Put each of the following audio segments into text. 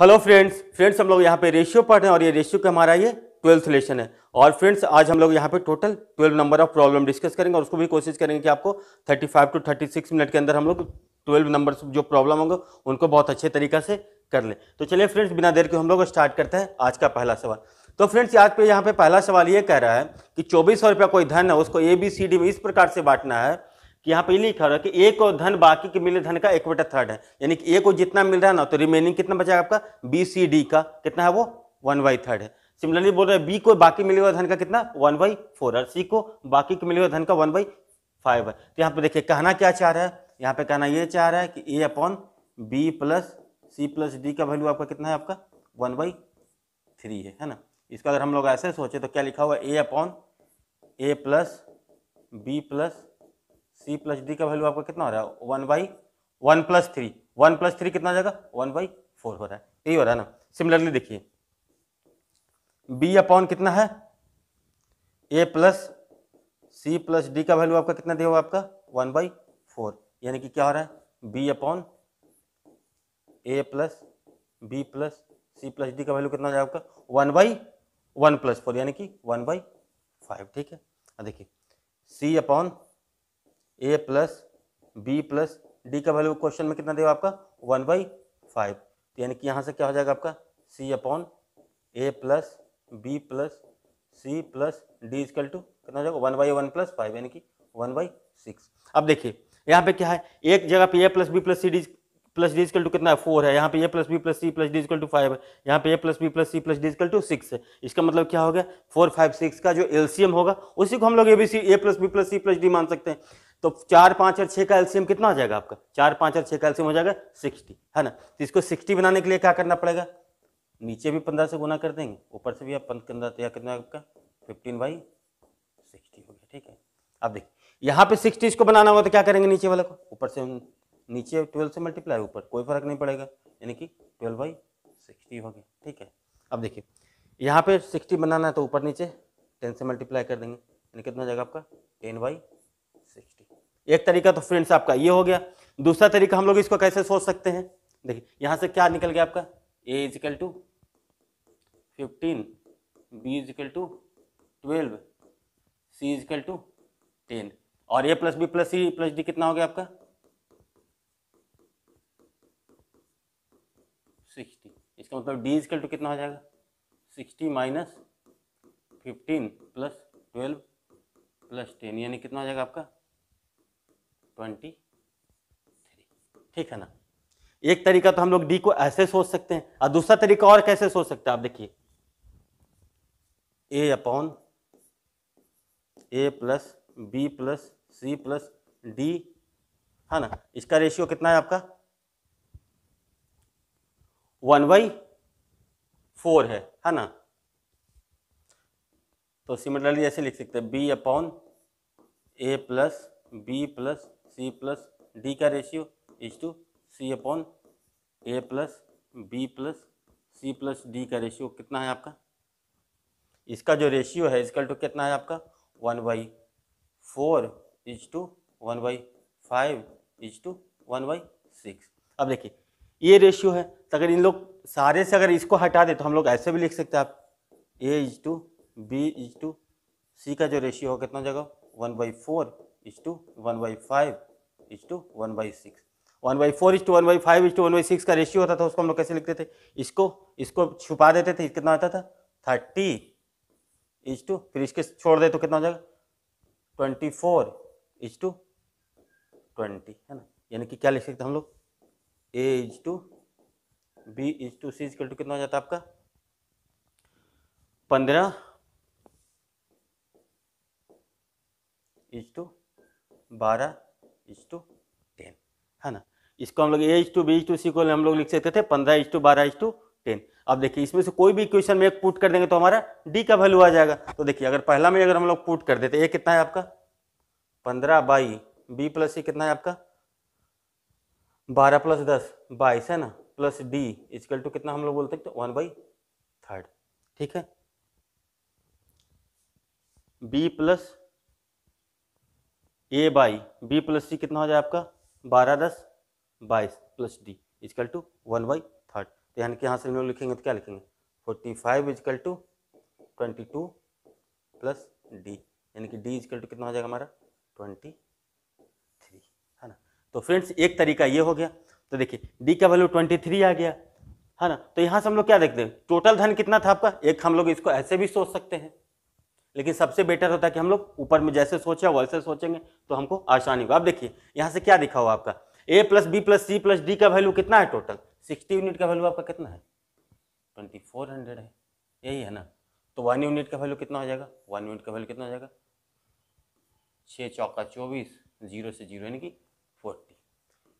Hello friends friends हम लोग यहाँ पे रेशियो पढ़ रहे हैं और ये रेशियो का हमारा ये ट्वेल्थ लेसन है और फ्रेंड्स आज हम लोग यहाँ पे total twelve number of problem discuss करेंगे और उसको भी कोशिश करेंगे कि आपको thirty five to thirty six minute के अंदर हम लोग ट्वेल्व नंबर जो प्रॉब्लम होंगे उनको बहुत अच्छे तरीके से कर लें तो चलिए फ्रेंड्स बिना देर के हम लोग स्टार्ट करते हैं आज का पहला सवाल तो फ्रेंड्स आज पे यहाँ पे पहला सवाल ये कह रहा है कि चौबीस सौ रुपया कोई धन है उसको ए बी सी डी में इस प्रकार से बांटना है कि यहाँ पे लिखा रहा है कि ए को धन बाकी के मिले धन का एक बटा थर्ड है यानी कि ए को जितना मिल रहा है ना तो रिमेनिंग कितना बचा है आपका बी सी डी का कितना है वो वन बाई थर्ड है सिमिलरली बोल रहे है बी को बाकी मिले हुआ धन का कितना वन बाई फोर है सी को बाकी के मिले हुए धन का वन बाई फाइव है तो यहाँ पे देखिए कहना क्या चाह रहा है यहाँ पे कहना ये चाह रहा है कि A upon B plus C plus D का वैल्यू आपका कितना है आपका वन बाई थ्री है है ना इसका अगर हम लोग ऐसे सोचे तो क्या लिखा हुआ A upon A plus B plus C plus D का वैल्यू आपका कितना हो रहा है one by one plus three one plus three कितना हो जाएगा वन बाई फोर हो रहा है यही हो रहा है ना सिमिलरली देखिए बी अपॉन कितना है A plus C plus D का वैल्यू आपका कितना दिया हुआ आपका वन बाई फोर यानी कि क्या हो रहा है B upon A plus B plus C plus D का वैल्यू कितना हो जाएगा आपका one by one plus four यानी कि वन बाई फाइव ठीक है देखिए C upon A plus B plus D का वैल्यू क्वेश्चन में कितना देगा आपका वन बाई फाइव यानी कि यहाँ से क्या हो जाएगा आपका C upon A plus B plus C plus D equal to कितना हो जाएगा one by one plus five यानी कि वन बाई सिक्स अब देखिए यहाँ पे क्या है एक जगह पे A plus B plus C D plus D equal to कितना है फोर है यहाँ पे A plus B plus C plus D equal to five है यहाँ पे A plus B plus C plus D equal to six है इसका मतलब क्या हो गया फोर फाइव सिक्स का जो एलसीएम होगा उसी को हम लोग A C A plus B plus C plus D मान सकते हैं तो चार पाँच और छः का एल्सियम कितना हो जाएगा आपका चार पाँच और छः का एल्सियम हो जाएगा सिक्सटी है ना तो इसको सिक्सटी बनाने के लिए क्या करना पड़ेगा नीचे भी पंद्रह से गुना कर देंगे ऊपर से भी आप पंद्रह तैयार कितना आपका फिफ्टीन बाई सिक्सटी हो गया ठीक है अब देखिए यहाँ पे सिक्सटी इसको बनाना होगा तो क्या करेंगे नीचे वाले को ऊपर से नीचे ट्वेल्व से मल्टीप्लाई ऊपर कोई फर्क नहीं पड़ेगा यानी कि ट्वेल्व बाई सिक्सटी हो गया ठीक है अब देखिए यहाँ पे सिक्सटी बनाना है तो ऊपर नीचे टेन से मल्टीप्लाई कर देंगे यानी कितना जाएगा आपका टेन बाई सिक्सटी एक तरीका तो फ्रेंड्स आपका ये हो गया दूसरा तरीका हम लोग इसको कैसे सोच सकते हैं देखिए यहाँ से क्या निकल गया आपका A equal to fifteen B equal to twelve C equal to ten और A plus B plus C plus D कितना हो गया आपका सिक्सटी इसका मतलब डी इजिकल टू कितना हो जाएगा sixty minus fifteen plus twelve plus ten यानी कितना हो जाएगा आपका ट्वेंटी थ्री ठीक है ना एक तरीका तो हम लोग डी को ऐसे सोच सकते हैं और दूसरा तरीका और कैसे सोच सकते हैं आप देखिए A upon A plus B plus C plus D है ना इसका रेशियो कितना है आपका वन बाई फोर है है ना तो सिमिलरली ऐसे लिख सकते हैं B upon A plus B plus C plus D का ratio is to C upon A plus B plus C plus D का रेशियो कितना है आपका इसका जो रेशियो है इसका टू तो कितना है आपका one by four is to one by five is to one by six अब देखिए ये रेशियो है तो अगर इन लोग सारे से अगर इसको हटा दे तो हम लोग ऐसे भी लिख सकते हैं आप A is to B is to C का जो रेशियो हो कितना जगह one by four is to one by five is to one by six one by four is to one by five is to one by six का ratio होता था उसको हम लोग कैसे लिखते थे इसको इसको छुपा देते थे कितना आता था थर्टी इज टू फिर इसके छोड़ दे तो कितना हो जाएगा twenty four is to twenty है ना यानी कि क्या लिख सकते हम लोग A is to B is to C equal to कितना हो जाता आपका पंद्रह इज टू बारह इज टू टेन है ना इसको हम लोग A is to B is to C को हम लोग लिख सकते थे पंद्रह इज टू बारह इज टू टेन अब देखिए इसमें से कोई भी इक्वेशन में एक पुट कर देंगे तो हमारा डी का वैल्यू आ जाएगा तो देखिए अगर पहला में अगर हम लोग पुट कर देते ए कितना है आपका पंद्रह बाई बी प्लस सी कितना है आपका बारह प्लस दस बाईस है ना प्लस डी इजकल टू कितना हम लोग बोलते हैं तो वन बाई थर्ड ठीक है B plus A by B plus C कितना हो जाए आपका बारह दस बाईस plus D equal to one by third तो यानी कि यहाँ से हम लोग लिखेंगे तो क्या लिखेंगे forty five equal to twenty two plus D यानी कि डी इजकल टू कितना हो जाएगा हमारा ट्वेंटी थ्री है ना तो फ्रेंड्स एक तरीका ये हो गया तो देखिए डी का वैल्यू ट्वेंटी थ्री आ गया है ना तो यहाँ से हम लोग क्या देखते हैं टोटल धन कितना था आपका एक हम लोग इसको ऐसे भी सोच सकते हैं लेकिन सबसे बेटर होता है कि हम लोग ऊपर में जैसे सोचे वैसे सोचेंगे तो हमको आसानी होगा आप देखिए यहाँ से क्या दिखा हुआ आपका A plus B plus C plus D का वैल्यू कितना है टोटल सिक्सटी यूनिट का वैल्यू आपका कितना है ट्वेंटी फोर हंड्रेड है यही है ना तो वन यूनिट का वैल्यू कितना हो जाएगा वन यूनिट का वैल्यू कितना हो जाएगा छः चौका चौबीस जीरो से जीरो यानी कि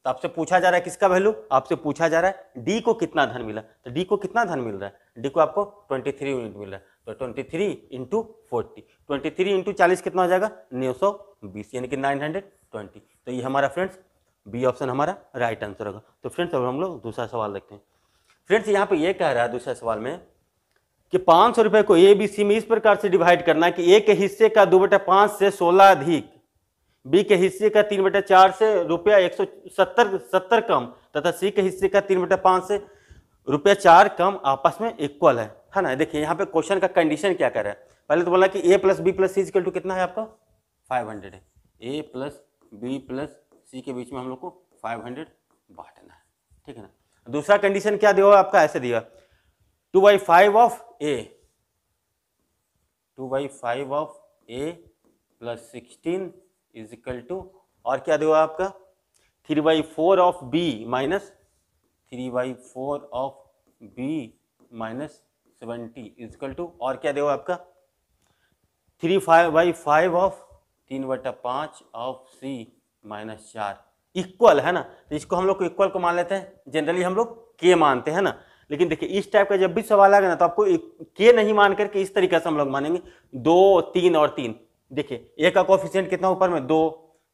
तो आपसे पूछा जा रहा है किसका वैल्यू आपसे पूछा जा रहा है डी को कितना धन मिला तो डी को कितना धन मिल रहा है डी को आपको 23 यूनिट मिल रहा है तो 23 three into forty twenty three into चालीस कितना हो जाएगा नौ सौ बीस यानी कि नाइन हंड्रेड ट्वेंटी तो ये हमारा फ्रेंड्स बी ऑप्शन हमारा राइट आंसर होगा तो फ्रेंड्स अब हम लोग दूसरा सवाल देखते हैं फ्रेंड्स यहाँ पे ये कह रहा है दूसरे सवाल में कि पाँच सौ रुपये को ए बी सी में इस प्रकार से डिवाइड करना है कि एक हिस्से का दो बटा पाँच से सोलह अधिक बी के हिस्से का तीन बटे चार से रुपया एक सौ सत्तर सत्तर कम तथा सी के हिस्से का तीन बटे पाँच से रुपया चार कम आपस में इक्वल है है ना देखिए यहाँ पे क्वेश्चन का कंडीशन क्या कर रहा है पहले तो बोला कि A plus B plus C equal to कितना है आपका फाइव हंड्रेड है A plus B plus C के बीच में हम लोग को फाइव हंड्रेड बांटना है ठीक है ना दूसरा कंडीशन क्या दिया आपका ऐसे दिया two by five of A two by five of A plus sixteen is equal to और क्या देगा आपका three by four of B minus three by four of B minus seventy equal to और क्या देगा आपका three five by five of तीन बटा पाँच ऑफ सी माइनस चार इक्वल है ना तो इसको हम लोग को इक्वल को मान लेते हैं जनरली हम लोग के मानते हैं ना लेकिन देखिए इस टाइप का जब भी सवाल आएगा ना तो आपको के नहीं मान करके इस तरीके से हम लोग मानेंगे दो तीन और तीन देखिए ए का कॉफिशियंट कितना ऊपर में दो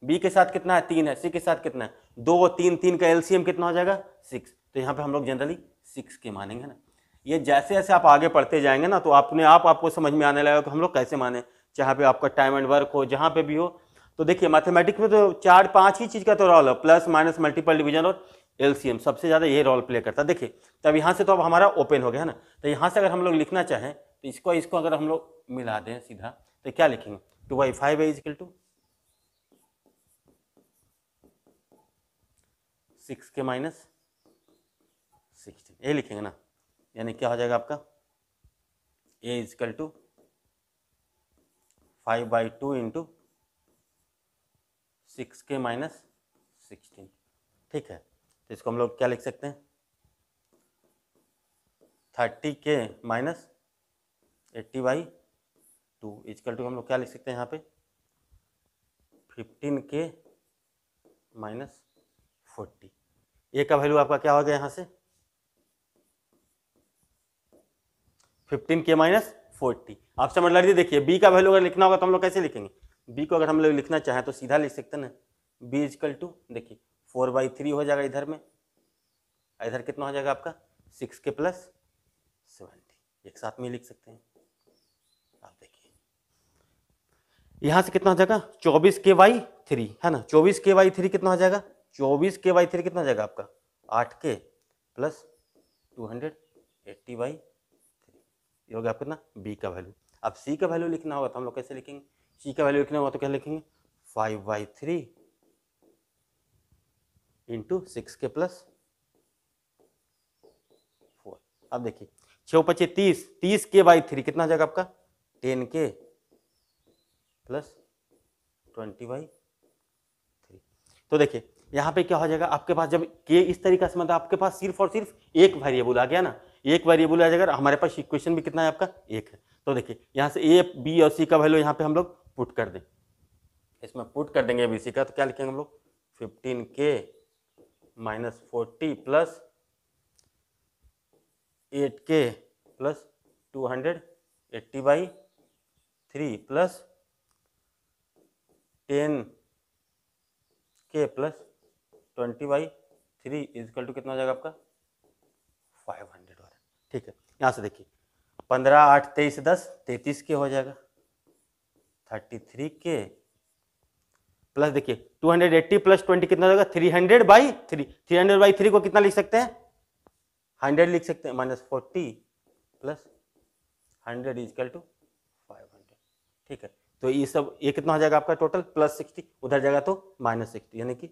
बी के साथ कितना है तीन है सी के साथ कितना है दो तीन तीन का एलसीएम कितना हो जाएगा सिक्स तो यहाँ पे हम लोग जनरली सिक्स के मानेंगे ना ये जैसे जैसे आप आगे पढ़ते जाएंगे ना तो अपने आप आपको समझ में आने लगेगा कि हम लोग कैसे माने जहाँ पे आपका टाइम एंड वर्क हो जहाँ पे भी हो तो देखिए मैथमेटिक्स में तो चार पाँच ही चीज़ का तो रोल है प्लस माइनस मल्टीपल डिविजन और एल सबसे ज़्यादा ये रोल प्ले करता है देखिए तब यहाँ से तो अब हमारा ओपन हो गया ना तो यहाँ से अगर हम लोग लिखना चाहें तो इसको इसको अगर हम लोग मिला दें सीधा तो क्या लिखेंगे two by five A equal to six के माइनस सिक्सटीन ए लिखेंगे ना यानी क्या हो जाएगा आपका A equal to five by two into six के माइनस सिक्सटीन ठीक है तो इसको हम लोग क्या लिख सकते हैं थर्टी के minus eighty by two equal to हम लोग क्या लिख सकते हैं यहाँ पे फिफ्टीन के माइनस फोर्टी ए का वैल्यू आपका क्या हो गया यहाँ से फिफ्टीन के माइनस फोर्टी आप समझ लीजिए देखिए बी का वैल्यू अगर लिखना होगा तो हम लोग कैसे लिखेंगे बी को अगर हम लोग लिखना चाहें तो सीधा लिख सकते ना बी इजकल टू देखिए फोर बाई थ्री हो जाएगा इधर में इधर कितना हो जाएगा आपका सिक्स के प्लस सेवेंटी एक साथ में लिख सकते हैं यहां से कितना हो जाएगा चौबीस के वाई थ्री है ना चौबीस के वाई थ्री कितना जाएगा चौबीस के वाई थ्री कितना जाएगा आपका आठ के plus two hundred eighty by three ये हो गया आपका ना बी का वैल्यू अब सी का वैल्यू लिखना होगा तो हम लोग कैसे लिखेंगे सी का वैल्यू लिखना होगा तो क्या लिखेंगे five by three into six के प्लस फोर अब देखिए छः पच्चीस तीस तीस के बाई थ्री कितना जाएगा आपका टेन के प्लस ट्वेंटी बाई थ्री तो देखिए यहाँ पे क्या हो जाएगा आपके पास जब के इस तरीका से मतलब आपके पास सिर्फ और सिर्फ एक वेरिएबल आ गया ना एक वेरिएबल आ जाएगा हमारे पास इक्वेशन भी कितना है आपका एक है तो देखिए यहाँ से ए बी और सी का वैल्यू यहाँ पे हम लोग पुट कर दें इसमें पुट कर देंगे बी सी का तो क्या लिखेंगे हम लोग फिफ्टीन के माइनस फोर्टी प्लस एट के plus two hundred eighty by three plus ten के plus twenty by three equal to कितना हो जाएगा आपका फाइव हंड्रेड हो रहा है ठीक है यहाँ से देखिए पंद्रह आठ तेईस दस तैंतीस के हो जाएगा थर्टी थ्री के प्लस देखिए two hundred eighty plus twenty कितना हो जाएगा three hundred by three three hundred by three को कितना लिख सकते हैं हंड्रेड लिख सकते हैं minus forty plus hundred equal to five hundred ठीक है तो ये सब ये कितना हो जाएगा आपका टोटल प्लस सिक्सटी उधर जाएगा तो माइनस सिक्सटी यानी कि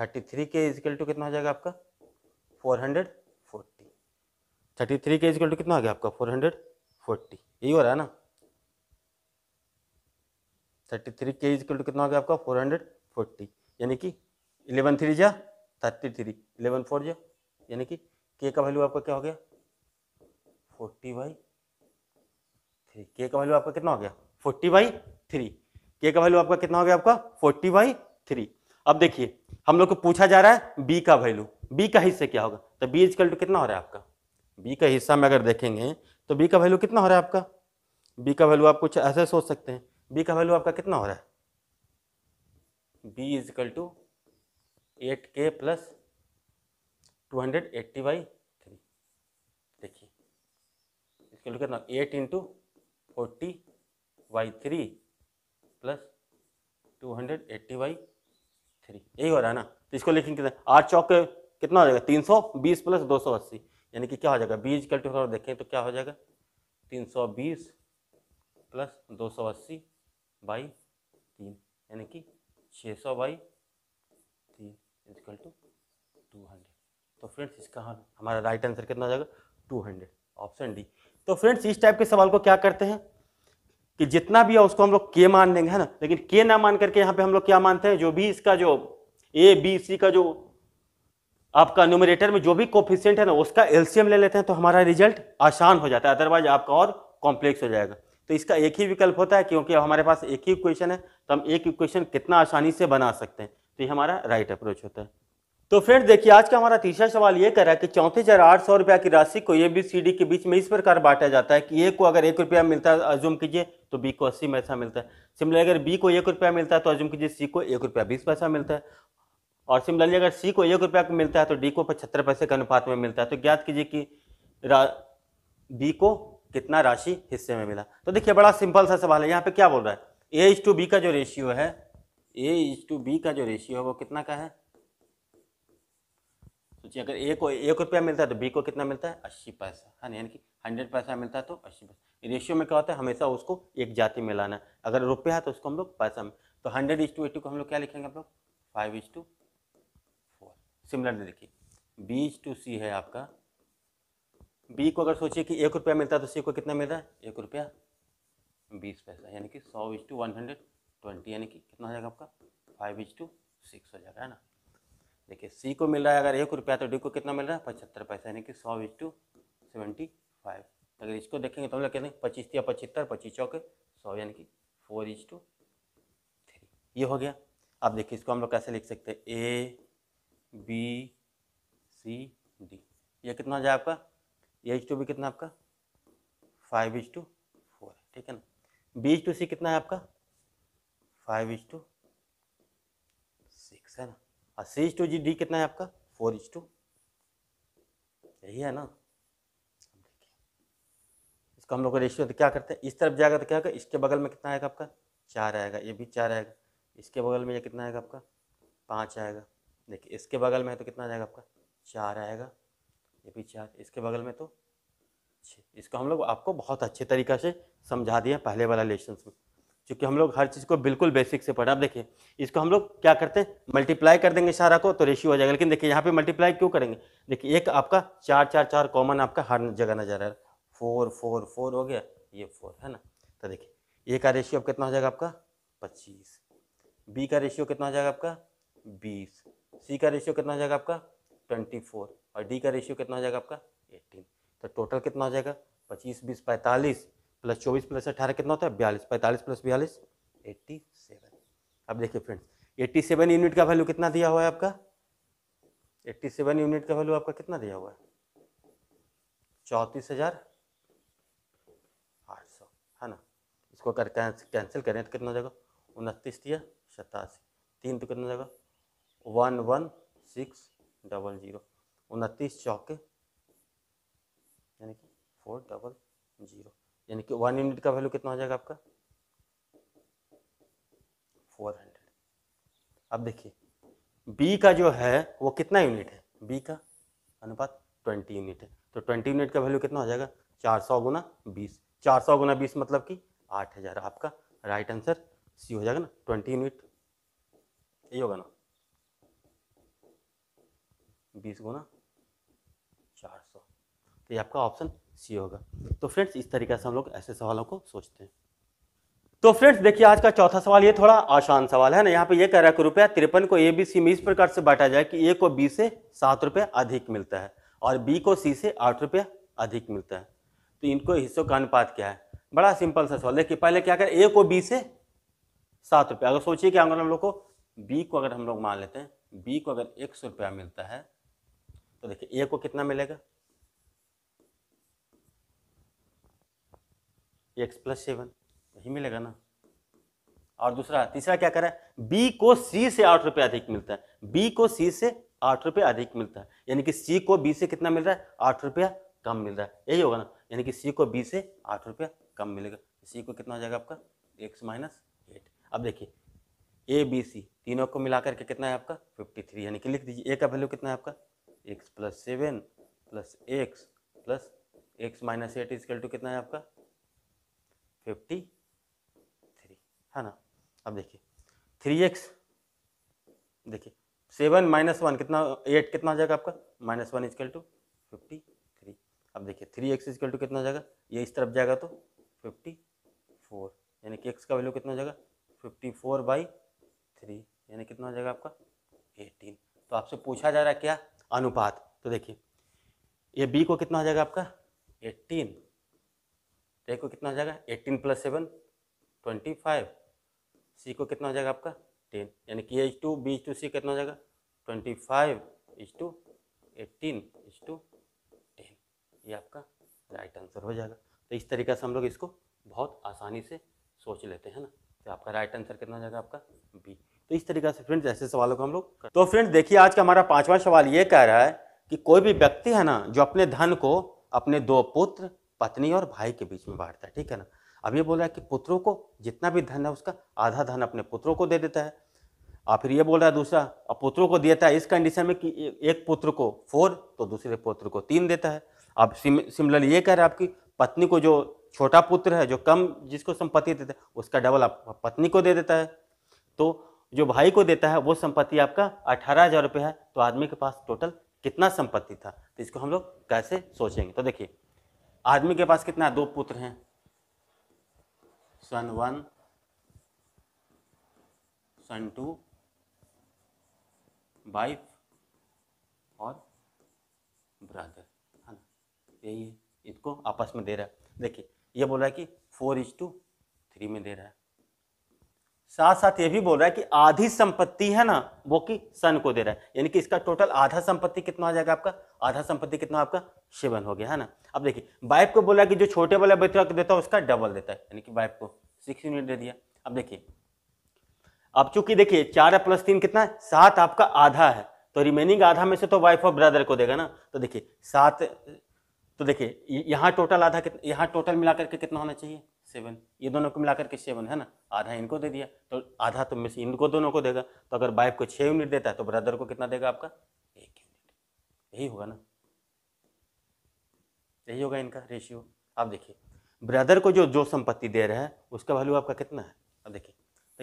थर्टी थ्री के इजिकल टू कितना हो जाएगा आपका four hundred forty thirty three के इजिकल टू कितना हो गया आपका फोर हंड्रेड फोर्टी यही हो रहा है ना थर्टी थ्री के इजिकल टू कितना हो गया आपका फोर हंड्रेड फोर्टी यानी कि इलेवन थ्री जा थर्टी थ्री इलेवन फोर जा यानी कि के का वैल्यू आपका क्या हो गया फोर्टी बाई थ्री के का वैल्यू आपका कितना हो गया फोर्टी बाई थ्री के का वैल्यू आपका कितना हो गया आपका फोर्टी बाई थ्री अब देखिए हम लोग को पूछा जा रहा है बी का वैल्यू बी का हिस्से क्या होगा तो बी इजकल टू कितना हो रहा है आपका बी का हिस्सा में अगर देखेंगे तो बी का वैल्यू कितना हो रहा है आपका बी का वैल्यू आप कुछ ऐसे सोच सकते हैं बी का वैल्यू आपका कितना हो रहा है बी इजकल टू एट के plus two hundred eighty by three देखिए इसके लिए कितना eight into forty by three plus two hundred eighty by three यही हो रहा है ना तो इसको लिखेंगे कितना आठ चौक कितना हो जाएगा तीन सौ बीस प्लस दो सौ अस्सी यानी कि क्या हो जाएगा बीज कैलकुलेटर देखें तो क्या हो जाएगा तीन सौ बीस प्लस दो सौ अस्सी बाई तीन यानी कि छः सौ बाई तीन इजकल टू टू हंड्रेड तो फ्रेंड्स इसका हमारा राइट आंसर कितना हो जाएगा टू हंड्रेड ऑप्शन डी तो फ्रेंड्स इस टाइप के सवाल को क्या करते हैं कि जितना भी है उसको हम लोग के मान लेंगे है ना लेकिन के ना मान करके यहाँ पे हम लोग क्या मानते हैं जो भी इसका जो ए बी सी का जो आपका न्यूमिनेटर में जो भी कोफिशियंट है ना उसका एल्सियम ले लेते हैं तो हमारा रिजल्ट आसान हो जाता है अदरवाइज आपका और कॉम्प्लेक्स हो जाएगा तो इसका एक ही विकल्प होता है क्योंकि हमारे पास एक ही इक्वेशन है तो हम एक इक्वेशन कितना आसानी से बना सकते हैं तो ये हमारा राइट अप्रोच होता है तो फ्रेंड देखिए आज का हमारा तीसरा सवाल ये कर रहा है कि चौंतीस हजार आठ सौ रुपया की राशि को ए बी सी डी के बीच में इस प्रकार बांटा जाता है कि ए को अगर एक रुपया मिलता है अजुम कीजिए तो बी को अस्सी पैसा मिलता है सिमिलर अगर बी को एक रुपया मिलता है तो अजूम कीजिए सी को एक रुपया बीस पैसा मिलता है और सिमिलरली अगर सी को एक रुपया मिलता है तो डी को पचहत्तर पैसे के अनुपात में मिलता है तो ज्ञात कीजिए कि बी को कितना राशि हिस्से में मिला तो देखिए बड़ा सिंपल सा सवाल है यहाँ पे क्या बोल रहा है ए इज टू बी का जो रेशियो है ए इज टू बी का जो रेशियो है वो कितना का है सोचिए अगर ए को एक रुपया मिलता है तो बी को कितना मिलता है अस्सी पैसा है हाँ, ना यानी कि हंड्रेड पैसा मिलता है तो अस्सी पैसा रेशियो में क्या होता है हमेशा उसको एक जाति में लाना अगर रुपया है तो उसको हम लोग पैसा में तो हंड्रेड इज टू एटी को हम लोग क्या लिखेंगे हम लोग five is to four similarly देखिए बी इज टू सी है आपका बी को अगर सोचिए कि एक रुपया मिलता है तो सी को कितना मिलता है एक रुपया बीस पैसा यानी कि सौ is to one hundred twenty यानी कि कितना हो जाएगा आपका फाइव इज टू सिक्स हो जाएगा है ना देखिए सी को मिल रहा है अगर एक रुपया तो डी को कितना मिल रहा है पचहत्तर पैसा यानी कि सौ इज टू सेवेंटी फाइव अगर इसको देखेंगे तो हम लोग कहते हैं पच्चीस या पचहत्तर पच्चीस चौके सौ यानी कि फोर इज टू थ्री ये हो गया अब देखिए इसको हम लोग कैसे लिख सकते हैं ए बी सी डी ये कितना हो जाए आपका ए इज टू बी कितना आपका फाइव इज टू फोर ठीक है ना बी इज टू सी कितना है आपका फाइव इज टू और C is to G D कितना है आपका फोर इज टू यही है ना इसको हम लोग रेशियो तो क्या करते हैं इस तरफ जाएगा तो क्या होगा इसके बगल में कितना आएगा आपका चार आएगा ये भी चार आएगा इसके बगल में ये कितना आएगा आपका पाँच आएगा देखिए इसके बगल में तो कितना आ जाएगा आपका चार आएगा ये भी चार इसके बगल में तो छः इसको हम लोग आपको बहुत अच्छे तरीक़ा से समझा दिए पहले वाला लेसन्स में क्योंकि हम लोग हर चीज़ को बिल्कुल बेसिक से पढ़ा अब देखिए इसको हम लोग क्या करते हैं मल्टीप्लाई कर देंगे सारा को तो रेशियो हो जाएगा लेकिन देखिए यहाँ पे मल्टीप्लाई क्यों करेंगे देखिए एक आपका चार चार चार कॉमन आपका हर जगह नजर आ रहा है फोर फोर फोर हो गया ये फोर है ना तो देखिए ए का रेशियो अब कितना हो जाएगा आपका पच्चीस बी का रेशियो कितना हो जाएगा आपका बीस सी का रेशियो कितना हो जाएगा आपका ट्वेंटी फोर और डी का रेशियो कितना हो जाएगा आपका एटीन तो टोटल कितना हो जाएगा पच्चीस बीस पैंतालीस प्लस चौबीस प्लस अठारह कितना होता है बयालीस पैंतालीस प्लस बयालीस एट्टी सेवन अब देखिए फ्रेंड्स एट्टी सेवन यूनिट का वैल्यू कितना दिया हुआ है आपका एट्टी सेवन यूनिट का वैल्यू आपका कितना दिया हुआ है चौंतीस हजार आठ सौ है ना इसको अगर कैंसिल करें तो कितना हो जाएगा उनतीस दिया सतासी तीन तो कितना जाएगा one one six double zero उनतीस चौके यानी कि फोर डबल जीरो यानी कि वन यूनिट का वैल्यू कितना हो जाएगा आपका फोर हंड्रेड अब देखिए बी का जो है वो कितना यूनिट है बी का अनुपात ट्वेंटी यूनिट है तो ट्वेंटी यूनिट का वैल्यू कितना हो जाएगा चार सौ गुना बीस चार सौ गुना बीस मतलब कि आठ हज़ार आपका राइट आंसर सी हो जाएगा ना ट्वेंटी यूनिट यही होगा ना बीस गुना चार सौ तो ये आपका ऑप्शन सी होगा तो फ्रेंड्स इस तरीके से हम लोग ऐसे सवालों को सोचते हैं तो फ्रेंड्स देखिए आज का चौथा सवाल ये थोड़ा आसान सवाल है ना यहाँ पे ये कह रहा है कि रुपया तिरपन को ए बी सी में इस प्रकार से बांटा जाए कि ए को बी से सात रुपये अधिक मिलता है और बी को सी से आठ रुपये अधिक मिलता है तो इनको हिस्सों का अनुपात क्या है बड़ा सिंपल सा सवाल देखिए पहले क्या करें ए को बी से सात रुपये अगर सोचिए कि अगर हम लोग को बी को अगर हम लोग मान लेते हैं बी को अगर एक सौ रुपया मिलता है तो देखिए ए को कितना मिलेगा एक्स प्लस सेवन यही मिलेगा ना और दूसरा तीसरा क्या करा है बी को सी से आठ रुपये अधिक मिलता है बी को सी से आठ रुपये अधिक मिलता है यानी कि सी को बी से कितना मिल रहा है आठ रुपया कम मिल रहा है यही होगा ना यानी कि सी को बी से आठ रुपया कम मिलेगा सी को कितना हो जाएगा आपका एक्स माइनस एट अब देखिए ए बी सी तीनों को मिलाकर के कितना है आपका फिफ्टी थ्री यानी कि लिख दीजिए ए का वैल्यू कितना है आपका x plus seven plus x plus x minus eight is equal to कितना है आपका फिफ्टी थ्री है ना अब देखिए थ्री एक्स देखिए सेवन माइनस वन कितना एट कितना आ जाएगा आपका minus one is equal to fifty three अब देखिए थ्री एक्स इजकल टू कितना जाएगा ये इस तरफ जाएगा तो फिफ्टी फोर यानी कि एक्स का वैल्यू कितना जाएगा फिफ्टी फोर बाई थ्री यानी कितना जाएगा आपका एटीन तो आपसे पूछा जा रहा है क्या अनुपात तो देखिए ये बी को कितना आ जाएगा आपका एट्टीन तो ए को कितना हो जाएगा eighteen plus seven twenty five C को कितना हो जाएगा आपका टेन यानी कि H to B to C कितना हो जाएगा twenty five is to eighteen is to ten ये आपका राइट आंसर हो जाएगा तो इस तरीके से हम लोग इसको बहुत आसानी से सोच लेते हैं ना तो आपका राइट आंसर कितना हो जाएगा आपका बी तो इस तरीके से फ्रेंड्स ऐसे सवालों को हम लोग तो फ्रेंड्स देखिए आज का हमारा पांचवा सवाल ये कह रहा है कि कोई भी व्यक्ति है ना जो अपने धन को अपने दो पुत्र पत्नी और भाई के बीच में बांटता है ठीक है ना अब ये बोल रहा है कि पुत्रों को जितना भी धन है उसका आधा धन अपने पुत्रों को दे देता है और फिर ये बोल रहा है दूसरा अब पुत्रों को देता है इस कंडीशन में कि एक पुत्र को फोर तो दूसरे पुत्र को तीन देता है अब सिमिलर ये कह रहा है आपकी पत्नी को जो छोटा पुत्र है जो कम जिसको संपत्ति देता है उसका डबल आप पत्नी को दे देता है तो जो भाई को देता है वो संपत्ति आपका अठारह हज़ार रुपये है तो आदमी के पास टोटल कितना संपत्ति था तो इसको हम लोग कैसे सोचेंगे तो देखिए आदमी के पास कितना दो पुत्र हैं son one son two wife और ब्रदर है ना यही है इसको आपस में दे रहा है देखिए ये बोल रहा है कि फोर इज टू थ्री में दे रहा है साथ साथ ये भी बोल रहा है कि आधी संपत्ति है ना वो कि सन को दे रहा है यानी कि इसका टोटल आधा संपत्ति कितना आ जाएगा आपका आधा संपत्ति कितना आपका शिवन हो गया है ना अब देखिए वाइफ को बोला कि जो छोटे वाला बेतवा देता है उसका डबल देता है यानी कि वाइफ को सिक्स यूनिट दे दिया अब देखिए अब चूंकि देखिए चार प्लस तीन कितना है सात आपका आधा है तो रिमेनिंग आधा में से तो वाइफ और ब्रदर को देगा ना तो देखिए सात तो देखिए यहाँ टोटल आधा कितना यहाँ टोटल मिलाकर के कितना होना चाहिए सेवन ये दोनों को मिलाकर के सेवन है ना आधा इनको दे दिया तो आधा तुम तो में से इनको दोनों को देगा तो अगर वाइफ को छः यूनिट देता है तो ब्रदर को कितना देगा आपका एक यूनिट यही होगा ना यही होगा इनका रेशियो आप देखिए ब्रदर को जो जो संपत्ति दे रहा है उसका वैल्यू आपका कितना है अब देखिए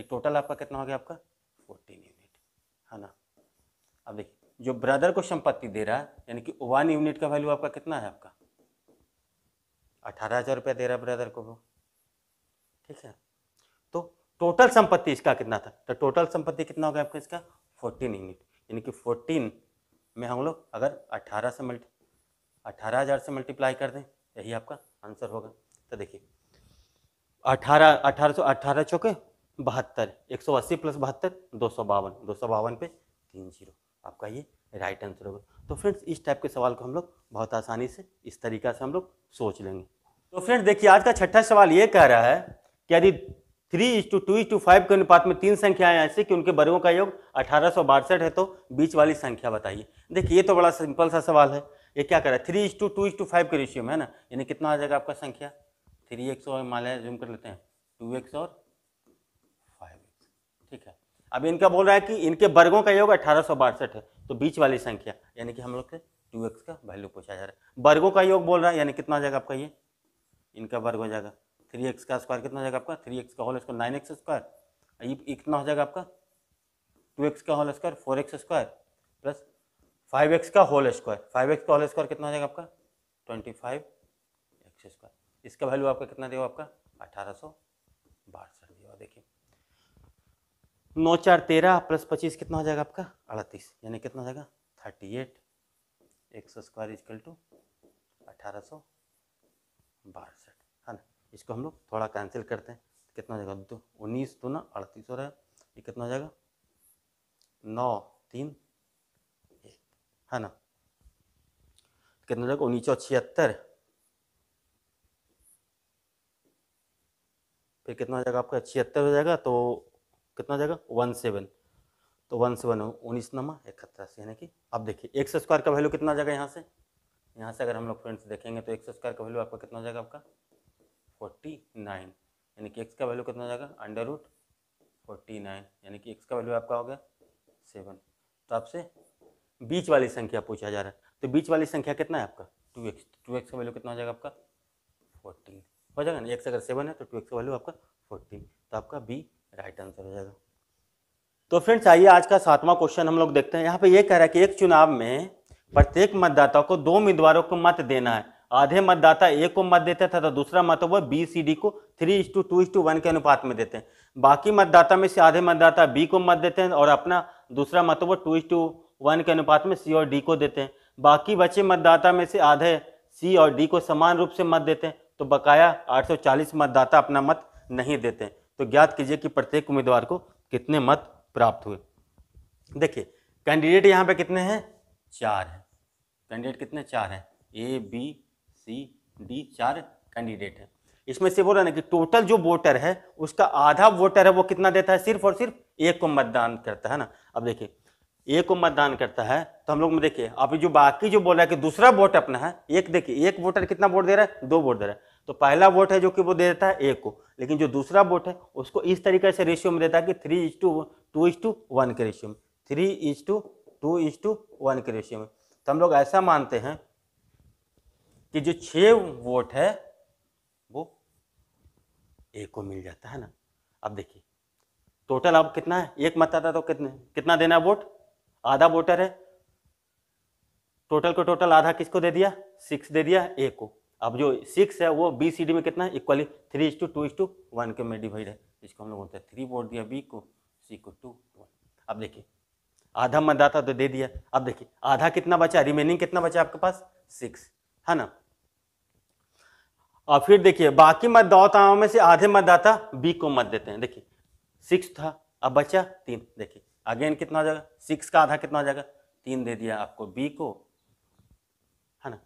तो टोटल आपका कितना हो गया आपका फोर्टीन यूनिट है ना अब देखिए जो ब्रदर को संपत्ति दे रहा है यानी कि वन यूनिट का वैल्यू आपका कितना है आपका अठारह हज़ार रुपया दे रहा है ब्रदर को वो ठीक है तो टोटल संपत्ति इसका कितना था तो टोटल संपत्ति कितना होगा गया आपका इसका फोर्टीन यूनिट यानी कि फोर्टीन में हम लोग अगर अट्ठारह से मल्टी अठारह हज़ार से मल्टीप्लाई कर दें यही आपका आंसर होगा तो देखिए अठारह अठारह सौ अठारह चौके बहत्तर एक सौ अस्सी प्लस बहत्तर दो सौ बावन दो सौ बावन पे तीन जीरो आपका ये राइट आंसर होगा तो फ्रेंड्स इस टाइप के सवाल को हम लोग बहुत आसानी से इस तरीका से हम लोग सोच लेंगे तो फ्रेंड्स देखिए आज का छठा सवाल ये कह रहा है कि यदि three is to two is to five के अनुपात में तीन संख्याएं ऐसे कि उनके वर्गों का योग अठारह है तो बीच वाली संख्या बताइए देखिए ये तो बड़ा सिंपल सा सवाल है ये क्या कर रहा है three is to two is to five के रेशियो में है ना यानी कितना आ जाएगा आपका संख्या थ्री एक्स और लिया जूम कर लेते हैं टू एक्स और फाइव एक्स ठीक है अब इनका बोल रहा है कि इनके वर्गों का योग अठारह है तो बीच वाली संख्या यानी कि हम लोग से टू एक्स का वैल्यू पूछा जा रहा है वर्गों का योग बोल रहा है यानी कितना आ जाएगा आपका ये इनका वर्ग हो जाएगा थ्री एक्स का स्क्वायर कितना हो जाएगा आपका थ्री एक्स का whole square nine x square ये कितना हो जाएगा आपका टू एक्स का whole square four x square plus five x का होल स्क्वायर फाइव एक्स का होल स्क्वायर कितना हो जाएगा आपका ट्वेंटी फाइव एक्स स्क्वायर इसका वैल्यू आपका कितना देगा आपका अठारह सौ बासठ देगा देखिए नौ चार तेरह प्लस पच्चीस कितना हो जाएगा आपका अड़तीस यानी कितना हो जाएगा thirty eight x square is equal to अठारह सौ बारह इसको हम लोग थोड़ा कैंसिल करते हैं कितना हो जाएगा दो उन्नीस दो ना अड़तीस हो रहा है ये कितना हो जाएगा नौ तीन एक है ना कितना हो जाएगा उन्नीस सौ छिहत्तर फिर कितना हो जाएगा आपका छिहत्तर हो जाएगा तो कितना हो जाएगा वन सेवन तो वन सेवन उन्नीस नमा इकहत्तर अस्सी यानी कि अब देखिए एक सौ स्क्वायर का वैल्यू कितना जाएगा यहाँ से यहाँ से अगर हम लोग फ्रेंड्स देखेंगे तो एक सौ स्क्वायर का वैल्यू आपका कितना हो जाएगा आपका फोर्टी नाइन यानी कि एक्स का वैल्यू कितना हो जाएगा अंडर रूट फोर्टी नाइन यानी कि एक्स का वैल्यू आपका हो गया सेवन तो आपसे बीच वाली संख्या पूछा जा रहा है तो बीच वाली संख्या कितना है आपका टू एक्स टू एक्स का वैल्यू कितना हो जाएगा आपका फोर्टीन हो जाएगा ना एक्स अगर सेवन है तो टू एक्स का वैल्यू आपका फोर्टीन तो आपका बी राइट आंसर हो जाएगा तो फ्रेंड्स आइए आज का सातवां क्वेश्चन हम लोग देखते हैं यहाँ पे ये कह रहा है कि एक चुनाव में प्रत्येक मतदाता को दो उम्मीदवारों को मत देना है आधे मतदाता ए को मत देते तो दूसरा मत वह बी सी डी को three is to two is to one के अनुपात में देते हैं बाकी मतदाता में से आधे मतदाता बी को मत देते हैं और अपना दूसरा मत वह टू इंस टू वन के अनुपात में सी और डी को देते हैं बाकी बचे मतदाता में से आधे सी और डी को समान रूप से मत देते हैं तो बकाया आठ मतदाता अपना मत नहीं देते तो ज्ञात कीजिए कि प्रत्येक उम्मीदवार को कितने मत प्राप्त हुए देखिए कैंडिडेट यहाँ पे कितने हैं चार हैं कैंडिडेट कितने चार हैं ए बी सी डी चार कैंडिडेट है इसमें से बोल रहे ना कि टोटल जो वोटर है उसका आधा वोटर है वो कितना देता है सिर्फ और सिर्फ एक को मतदान करता है ना अब देखिए एक को मतदान करता है तो हम लोग में देखिए अभी जो बाकी जो बोला है कि दूसरा वोट अपना है एक देखिए एक वोटर कितना वोट दे रहा है दो वोट दे रहा है तो पहला वोट है जो कि वो दे देता है एक को लेकिन जो दूसरा वोट है उसको इस तरीके से रेशियो में देता है कि three is to two is to one के रेशियो में three is to two is to one के रेशियो में तो हम लोग ऐसा मानते हैं कि जो छः वोट है वो ए को मिल जाता है ना अब देखिए टोटल अब कितना है एक मतदाता तो कितने कितना देना है वोट आधा वोटर है टोटल को टोटल आधा किसको दे दिया सिक्स दे दिया ए को अब जो सिक्स है वो बी सी डी में कितना equally three is to two is to one के में डिवाइड है इसको हम लोग बोलते हैं थ्री वोट दिया बी को सी को टू वन अब देखिए आधा मतदाता तो दे दिया अब देखिए आधा कितना बचा रिमेनिंग कितना बचा आपके पास सिक्स है ना और फिर देखिए बाकी मतदाताओं में से आधे मतदाता बी को मत देते हैं देखिए सिक्स था अब बचा तीन देखिए अगेन कितना हो जाएगा सिक्स का आधा कितना हो जाएगा तीन दे दिया आपको बी को है ना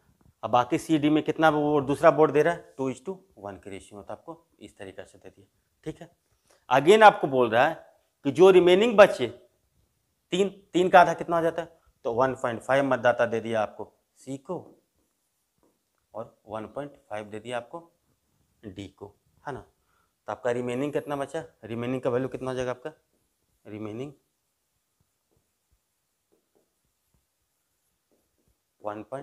अब बाकी सी डी में कितना वो दूसरा बोर्ड दे रहा है टू इज टू वन के रेशियो तो आपको इस तरीके से दे दिया ठीक है अगेन आपको बोल रहा है कि जो रिमेनिंग बचे तीन तीन का आधा कितना हो जाता है तो वन पॉइंट फाइव मतदाता दे दिया आपको सी को और 1.5 दे दिया आपको डी को है ना तो आपका रिमेनिंग कितना बचा रिमेनिंग का वैल्यू कितना हो जाएगा आपका रिमेनिंग 1.5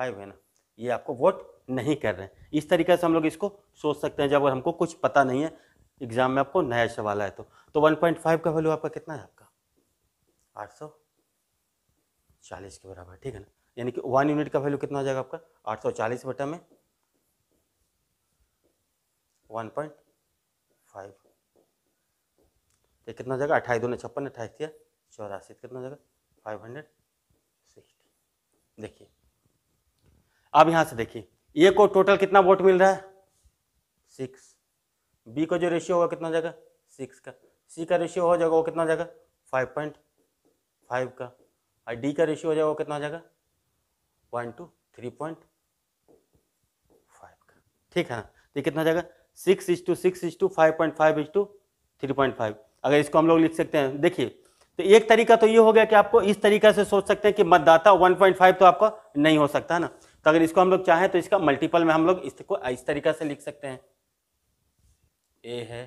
है ना ये आपको वोट नहीं कर रहे हैं इस तरीके से हम लोग इसको सोच सकते हैं जब अगर हमको कुछ पता नहीं है एग्जाम में आपको नया सवाल आए तो तो 1.5 का वैल्यू आपका कितना है आपका 840 के बराबर ठीक है ना यानी कि वन यूनिट का वैल्यू कितना हो जाएगा आपका आठ सौ चालीस बटा में वन पॉइंट फाइव तो कितना हो जाएगा अट्ठाईस दोनों छप्पन अट्ठाईस दिया चौरासी कितना हो जाएगा फाइव हंड्रेड सिक्सटी देखिए अब यहाँ से देखिए ए को टोटल कितना वोट मिल रहा है सिक्स बी का जो रेशियो होगा कितना हो जाएगा सिक्स का सी का रेशियो हो जाएगा वो कितना हो जाएगा फाइव पॉइंट फाइव का और डी का रेशियो हो जाएगा वो कितना हो जाएगा one two three point five का ठीक है ना तो कितना जाएगा six is to six is to five point five is to three point five अगर इसको हम लोग लिख सकते हैं देखिए तो एक तरीका तो ये हो गया कि आपको इस तरीका से सोच सकते हैं कि मतदाता 1.5 तो आपका नहीं हो सकता है ना तो अगर इसको हम लोग चाहें तो इसका मल्टीपल में हम लोग इसको इस तरीका से लिख सकते हैं ए है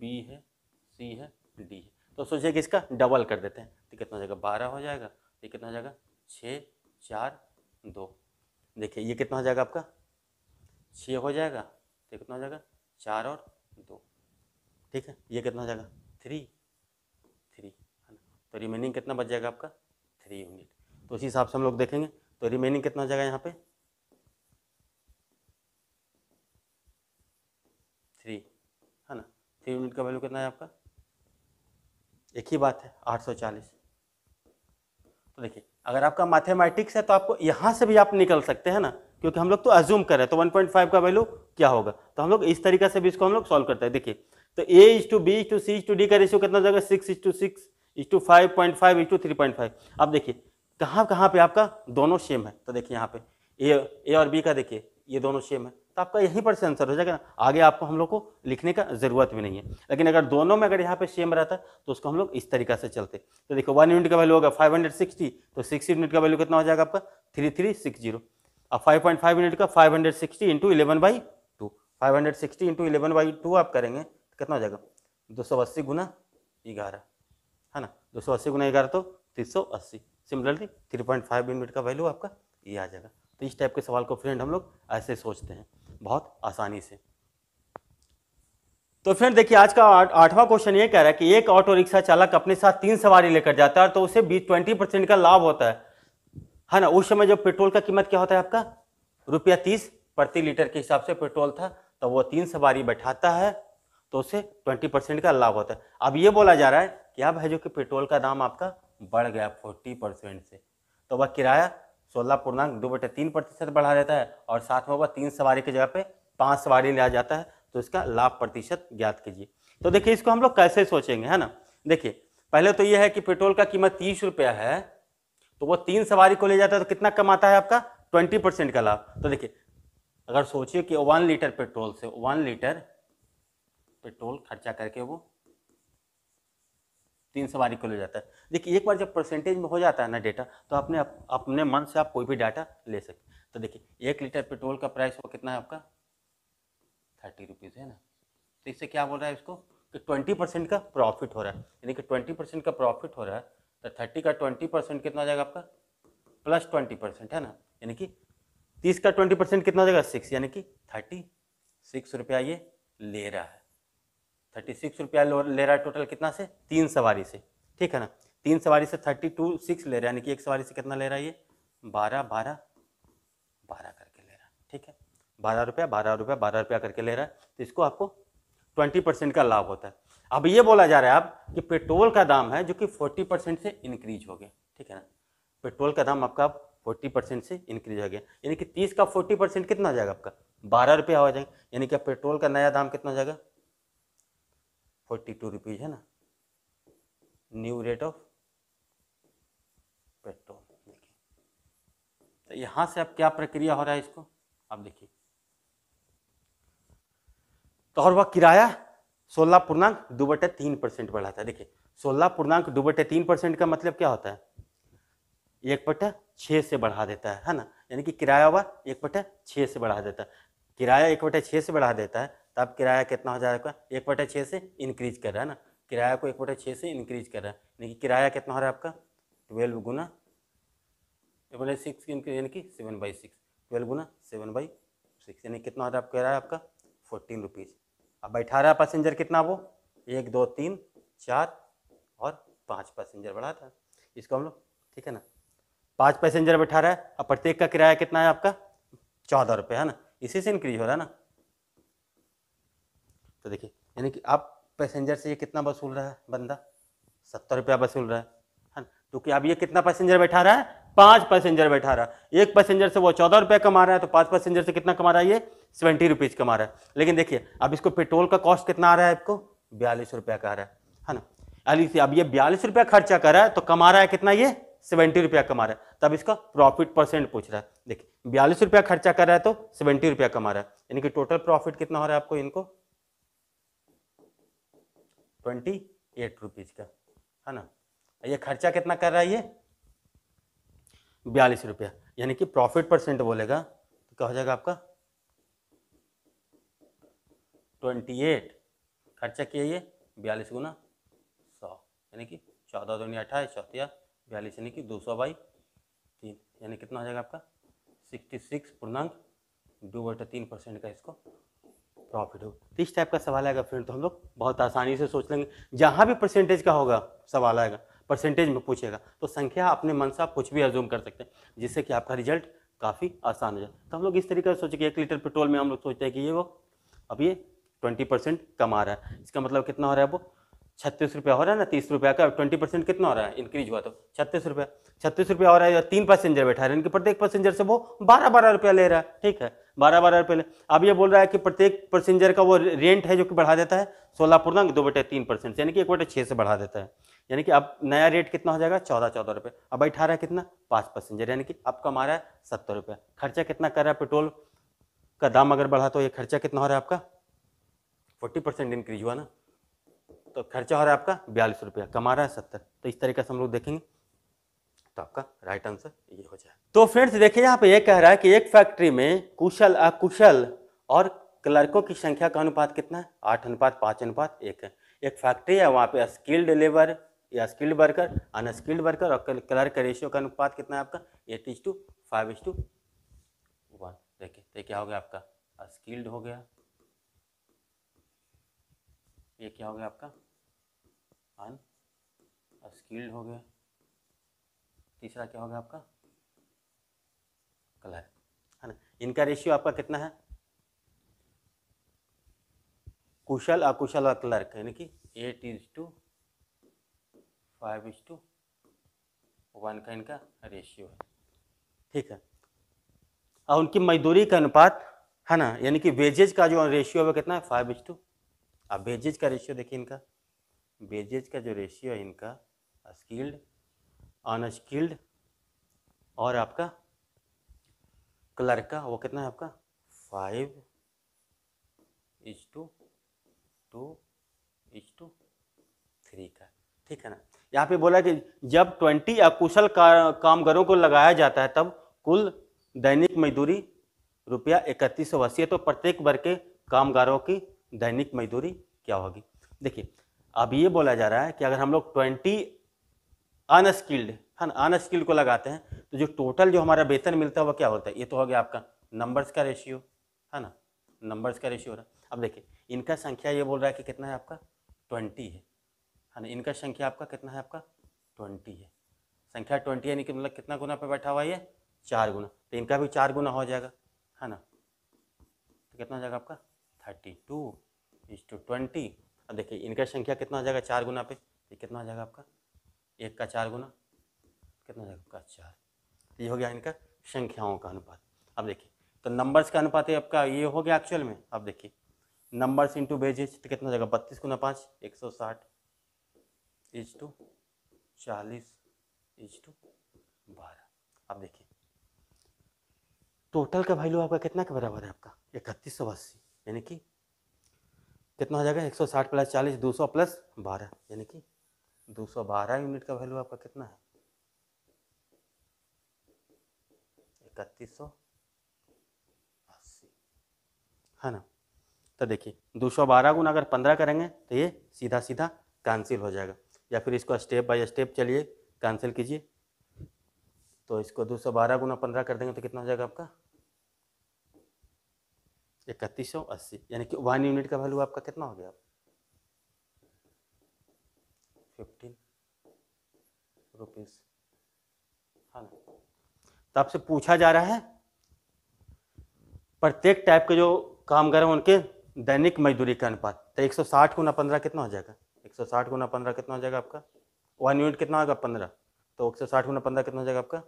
बी है सी है डी है तो सोचिए कि इसका डबल कर देते हैं तो कितना जगह बारह हो जाएगा तो कितना हो जाएगा छः चार दो देखिए ये कितना हो जाएगा आपका छः हो जाएगा तो कितना हो जाएगा चार और दो ठीक है ये कितना हो जाएगा थ्री थ्री है ना तो रिमेनिंग कितना बच जाएगा आपका थ्री यूनिट तो उसी हिसाब से हम लोग देखेंगे तो रिमेनिंग कितना हो जाएगा यहाँ पे थ्री है ना थ्री यूनिट का वैल्यू कितना है आपका एक ही बात है आठ सौ चालीस तो देखिए अगर आपका मैथमेटिक्स है तो आपको यहाँ से भी आप निकल सकते हैं ना क्योंकि हम लोग तो अज्यूम कर रहे हैं तो 1.5 का वैल्यू क्या होगा तो हम लोग इस तरीके से भी इसको हम लोग सॉल्व करते हैं देखिए तो A is to B is to C is to D का रेशियो कितना हो जाएगा six is to six is to five point five is to three point five अब देखिए कहाँ कहाँ पे आपका दोनों सेम है तो देखिए यहाँ पे ए ए और बी का देखिए ये दोनों सेम है तो आपका यहीं पर से आंसर हो जाएगा आगे आपको हम लोग को लिखने का जरूरत भी नहीं है लेकिन अगर दोनों में अगर यहाँ पे सेम रहता तो उसको हम लोग इस तरीका से चलते तो देखो वन यूनिट का वैल्यू होगा फाइव हंड्रेड सिक्सटी तो सिक्स यूनिट का वैल्यू कितना हो जाएगा आपका थ्री थ्री सिक्स जीरो अब फाइव पॉइंट फाइव यूनिट का five hundred sixty into eleven by two five hundred sixty into eleven by two आप करेंगे तो कितना हो जाएगा दो सौ अस्सी गुना ग्यारह है ना दो सौ अस्सी गुना ग्यारह तो तीन सौ अस्सी similarly three point five unit का वैल्यू आपका ये आ जाएगा तो इस टाइप के सवाल को फ्रेंड हम लोग ऐसे सोचते हैं बहुत आसानी से तो फ्रेंड देखिए आज का आठवां क्वेश्चन ये कह रहा है कि एक ऑटो रिक्शा चालक अपने साथ तीन सवारी लेकर जाता है तो उसे बीस ट्वेंटी परसेंट का लाभ होता है है ना उस समय जो पेट्रोल का कीमत क्या होता है आपका रुपया तीस प्रति लीटर के हिसाब से पेट्रोल था तो वो तीन सवारी बैठाता है तो उसे ट्वेंटी परसेंट का लाभ होता है अब ये बोला जा रहा है कि अब है जो कि पेट्रोल का दाम आपका बढ़ गया फोर्टी परसेंट से तो वह किराया सोलह पूर्णांक दो बटे तीन प्रतिशत बढ़ा देता है और साथ में होगा तीन सवारी की जगह पे पांच सवारी ले आ जाता है तो इसका लाभ प्रतिशत ज्ञात कीजिए तो देखिए इसको हम लोग कैसे सोचेंगे है ना देखिए पहले तो ये है कि पेट्रोल का कीमत तीस रुपया है तो वो तीन सवारी को ले जाता है तो कितना कमाता है आपका ट्वेंटी परसेंट का लाभ तो देखिए अगर सोचिए कि वन लीटर पेट्रोल से वन लीटर पेट्रोल खर्चा करके वो तीन सवारी को ले जाता है देखिए एक बार जब परसेंटेज में हो जाता है ना डेटा तो अपने अपने मन से आप कोई भी डाटा ले सकते तो देखिए एक लीटर पेट्रोल का प्राइस वो कितना है आपका थर्टी रुपीज़ है ना तो इससे क्या बोल रहा है इसको कि ट्वेंटी परसेंट का प्रॉफिट हो रहा है यानी कि ट्वेंटी परसेंट का प्रॉफिट हो रहा है तो थर्टी का ट्वेंटी परसेंट कितना हो जाएगा आपका प्लस ट्वेंटी परसेंट है ना यानी कि तीस का ट्वेंटी परसेंट कितना हो जाएगा सिक्स यानी कि थर्टी सिक्स रुपया ये ले रहा है थर्टी सिक्स रुपया ले रहा है टोटल कितना से तीन सवारी से ठीक है ना तीन सवारी से थर्टी टू सिक्स ले रहा है यानी कि एक सवारी से कितना ले रहा है ये बारह बारह बारह करके ले रहा है ठीक है बारह रुपया बारह रुपया बारह रुपया करके ले रहा है तो इसको आपको ट्वेंटी परसेंट का लाभ होता है अब ये बोला जा रहा है आप कि पेट्रोल का दाम है जो कि फोर्टी परसेंट से इंक्रीज हो गया ठीक है ना पेट्रोल का दाम आपका फोर्टी परसेंट से इंक्रीज हो गया यानी कि तीस का फोर्टी परसेंट कितना हो जाएगा आपका बारह रुपया हो जाएगा यानी कि पेट्रोल का नया दाम कितना हो जाएगा फोर्टी टू रुपीज़ है ना न्यू रेट ऑफ पेट्रोल देखिए तो यहाँ से अब क्या प्रक्रिया हो रहा है इसको आप देखिए तो और वह किराया सोलह पूर्णांक दो बटे तीन परसेंट बढ़ा था देखिए सोलह पूर्णांक दो बटे तीन परसेंट का मतलब क्या होता है एक बटे छः से बढ़ा देता है है ना यानी कि किराया हुआ एक बटे छः से बढ़ा देता है किराया एक बटे छः से बढ़ा देता है तो किराया कितना हो जाएगा एक बटे छः से इंक्रीज कर रहा है ना किराया को एक बटे छः से इंक्रीज कर रहा है यानी कि किराया कितना हो रहा है आपका ट्वेल्व गुना ट्वेल्व सिक्स यानी कि सेवन बाई सिक्स ट्वेल्व गुना सेवन बाई सिक्स यानी कितना हो रहा है आपका किराया आपका फोर्टीन रुपीज़ अब बैठा रहा पैसेंजर कितना वो एक दो तीन चार और पाँच पैसेंजर बढ़ा था इसको हम लोग ठीक है ना पाँच पैसेंजर बैठा रहा है अब प्रत्येक का किराया कितना है आपका चौदह रुपये है ना इसी से इंक्रीज हो रहा है ना तो देखिए यानी कि आप पैसेंजर से ये कितना वसूल रहा है बंदा सत्तर रुपया वसूल रहा है है हाँ, क्योंकि अब ये कितना पैसेंजर बैठा रहा है पाँच पैसेंजर बैठा रहा है एक पैसेंजर से वो चौदह रुपया कमा रहा है तो पाँच पैसेंजर से कितना कमा रहा है ये सेवेंटी रुपीज़ कमा रहा है लेकिन देखिए अब इसको पेट्रोल का कॉस्ट कितना आ रहा है आपको बयालीस रुपया का आ रहा है है हाँ ना अली से अब ये बयालीस रुपया खर्चा कर रहा है तो कमा रहा है कितना ये सेवेंटी रुपया कमा रहा है तब इसका प्रॉफिट परसेंट पूछ रहा है देखिए बयालीस रुपया खर्चा कर रहा है तो सेवेंटी रुपया कमा रहा है यानी कि टोटल प्रॉफिट कितना हो रहा है आपको इनको ट्वेंटी एट रुपीज़ का है ना ये खर्चा कितना कर रहा है ये बयालीस रुपया यानी कि प्रॉफिट परसेंट बोलेगा तो क्या हो जाएगा आपका ट्वेंटी एट खर्चा किया ये बयालीस गुना सौ यानी कि चौदह दुनिया अट्ठाईस चौथिया बयालीस यानी कि दो सौ बाई तीन यानी कितना हो जाएगा आपका सिक्सटी सिक्स पूर्णांक दो बटा तीन परसेंट का इसको प्रॉफिट हो तो इस टाइप का सवाल आएगा फ्रेंड तो हम लोग बहुत आसानी से सोच लेंगे जहाँ भी परसेंटेज का होगा सवाल आएगा परसेंटेज में पूछेगा तो संख्या अपने मन से आप कुछ भी अज्यूम कर सकते हैं जिससे कि आपका रिजल्ट काफ़ी आसान हो जाए तो हम लोग इस तरीके से सोचे कि एक लीटर पेट्रोल में हम लोग सोचते हैं कि ये वो अब ये ट्वेंटी परसेंट कम आ रहा है इसका मतलब कितना हो रहा है वो छत्तीस रुपया हो रहा है ना तीस रुपया का ट्वेंटी परसेंट कितना हो रहा है इंक्रीज हुआ तो छत्तीस रुपया छत्तीस रुपया हो रहा है या तीन पैसेंजर बैठा रहे हैं इनके प्रत्येक पैसेंजर से वो बारह बारह रुपया ले रहा है ठीक है बारह बारह रुपये अब ये बोल रहा है कि प्रत्येक पैसेंजर का वो रेंट है जो कि बढ़ा देता है सोलह पूर्णांक दो बटे तीन परसेंट यानी कि एक बटे छः से बढ़ा देता है यानी कि अब नया रेट कितना हो जाएगा चौदह चौदह रुपये अब अठारह कितना पाँच पैसेंजर यानी कि अब कमा रहा है सत्तर रुपये खर्चा कितना कर रहा है पेट्रोल का दाम अगर बढ़ा तो ये खर्चा कितना हो रहा है आपका फोर्टी परसेंट इंक्रीज हुआ ना तो खर्चा हो रहा है आपका बयालीस रुपया कमा रहा है सत्तर तो इस तरीके से हम लोग देखेंगे तो आपका राइट आंसर ये हो जाए तो फ्रेंड्स देखिए यहाँ पे ये कह रहा है कि एक फैक्ट्री में कुशल अकुशल और क्लर्कों की संख्या का अनुपात कितना है आठ अनुपात पाँच अनुपात एक है एक फैक्ट्री है वहाँ पे स्किल्ड लेबर या स्किल्ड वर्कर अनस्किल्ड वर्कर और क्लर्क रेशियो का अनुपात कितना है आपका eight is to five is to one देखिए तो क्या हो गया आपका स्किल्ड हो गया ये क्या हो गया आपका अन स्किल्ड हो गया तीसरा क्या होगा आपका कलर है ना इनका रेशियो आपका कितना है कुशल अकुशल और क्लर्क यानी कि eight is to five is to one का इनका रेशियो है ठीक है और उनकी मजदूरी का अनुपात है ना यानी कि वेजेज का जो रेशियो है कितना है फाइव इज टू अब वेजेज का रेशियो देखिए इनका वेजेज का जो रेशियो है इनका स्किल्ड अनस्किल्ड और आपका क्लर्क का वो कितना है आपका five is to two is to three का ठीक है ना यहाँ पे बोला कि जब ट्वेंटी अकुशल का, कामगारों को लगाया जाता है तब कुल दैनिक मजदूरी रुपया इकतीस सौ अस्सी है तो प्रत्येक वर्ग के कामगारों की दैनिक मजदूरी क्या होगी देखिए अब ये बोला जा रहा है कि अगर हम लोग ट्वेंटी अनस्किल्ड है हाँ, ना अनस्किल्ड को लगाते हैं तो जो टोटल जो हमारा वेतन मिलता है वो क्या होता है ये तो हो गया आपका नंबर्स का रेशियो है ना नंबर्स का रेशियो रहा अब देखिए इनका संख्या ये बोल रहा है कि कितना है आपका ट्वेंटी है है हाँ, ना इनका संख्या आपका कितना है आपका ट्वेंटी है संख्या ट्वेंटी यानी कि मतलब कितना गुना पे बैठा हुआ है ये चार गुना तो इनका भी चार गुना हो जाएगा है ना तो कितना हो जाएगा आपका thirty two is to twenty अब देखिए इनका संख्या कितना हो जाएगा चार गुना पे ये कितना हो जाएगा आपका एक का चार गुना कितना जाएगा चार ये हो गया इनका संख्याओं का अनुपात अब देखिए तो नंबर्स का अनुपात है आपका ये हो गया एक्चुअल में अब देखिए नंबर्स इंटू बेजेज तो कितना जाएगा बत्तीस गुना पाँच एक सौ साठ इज टू चालीस इज टू बारह अब देखिए टोटल का वैल्यू आपका कितना के बराबर है आपका इकतीस सौ अस्सी यानी कि कितना हो जाएगा एक सौ साठ प्लस चालीस दो सौ प्लस बारह यानी कि 212 यूनिट का वैल्यू आपका कितना है इकतीस सौ अस्सी है ना तो देखिए 212 गुना अगर 15 करेंगे तो ये सीधा सीधा कैंसिल हो जाएगा या फिर इसको स्टेप बाय स्टेप चलिए कैंसिल कीजिए तो इसको 212 गुना पंद्रह कर देंगे तो कितना हो जाएगा आपका इकतीस सौ अस्सी यानी कि वन यूनिट का वैल्यू आपका कितना हो गया आप? फिफ्टीन रुपीज़ है ना तो आपसे पूछा जा रहा है प्रत्येक टाइप के जो कामगार हैं उनके दैनिक मजदूरी का अनुपात तो एक सौ साठ गुना पंद्रह कितना हो जाएगा एक सौ साठ गुना पंद्रह कितना हो जाएगा आपका वन यूनिट कितना होगा पंद्रह तो एक सौ साठ गुना पंद्रह कितना हो जाएगा आपका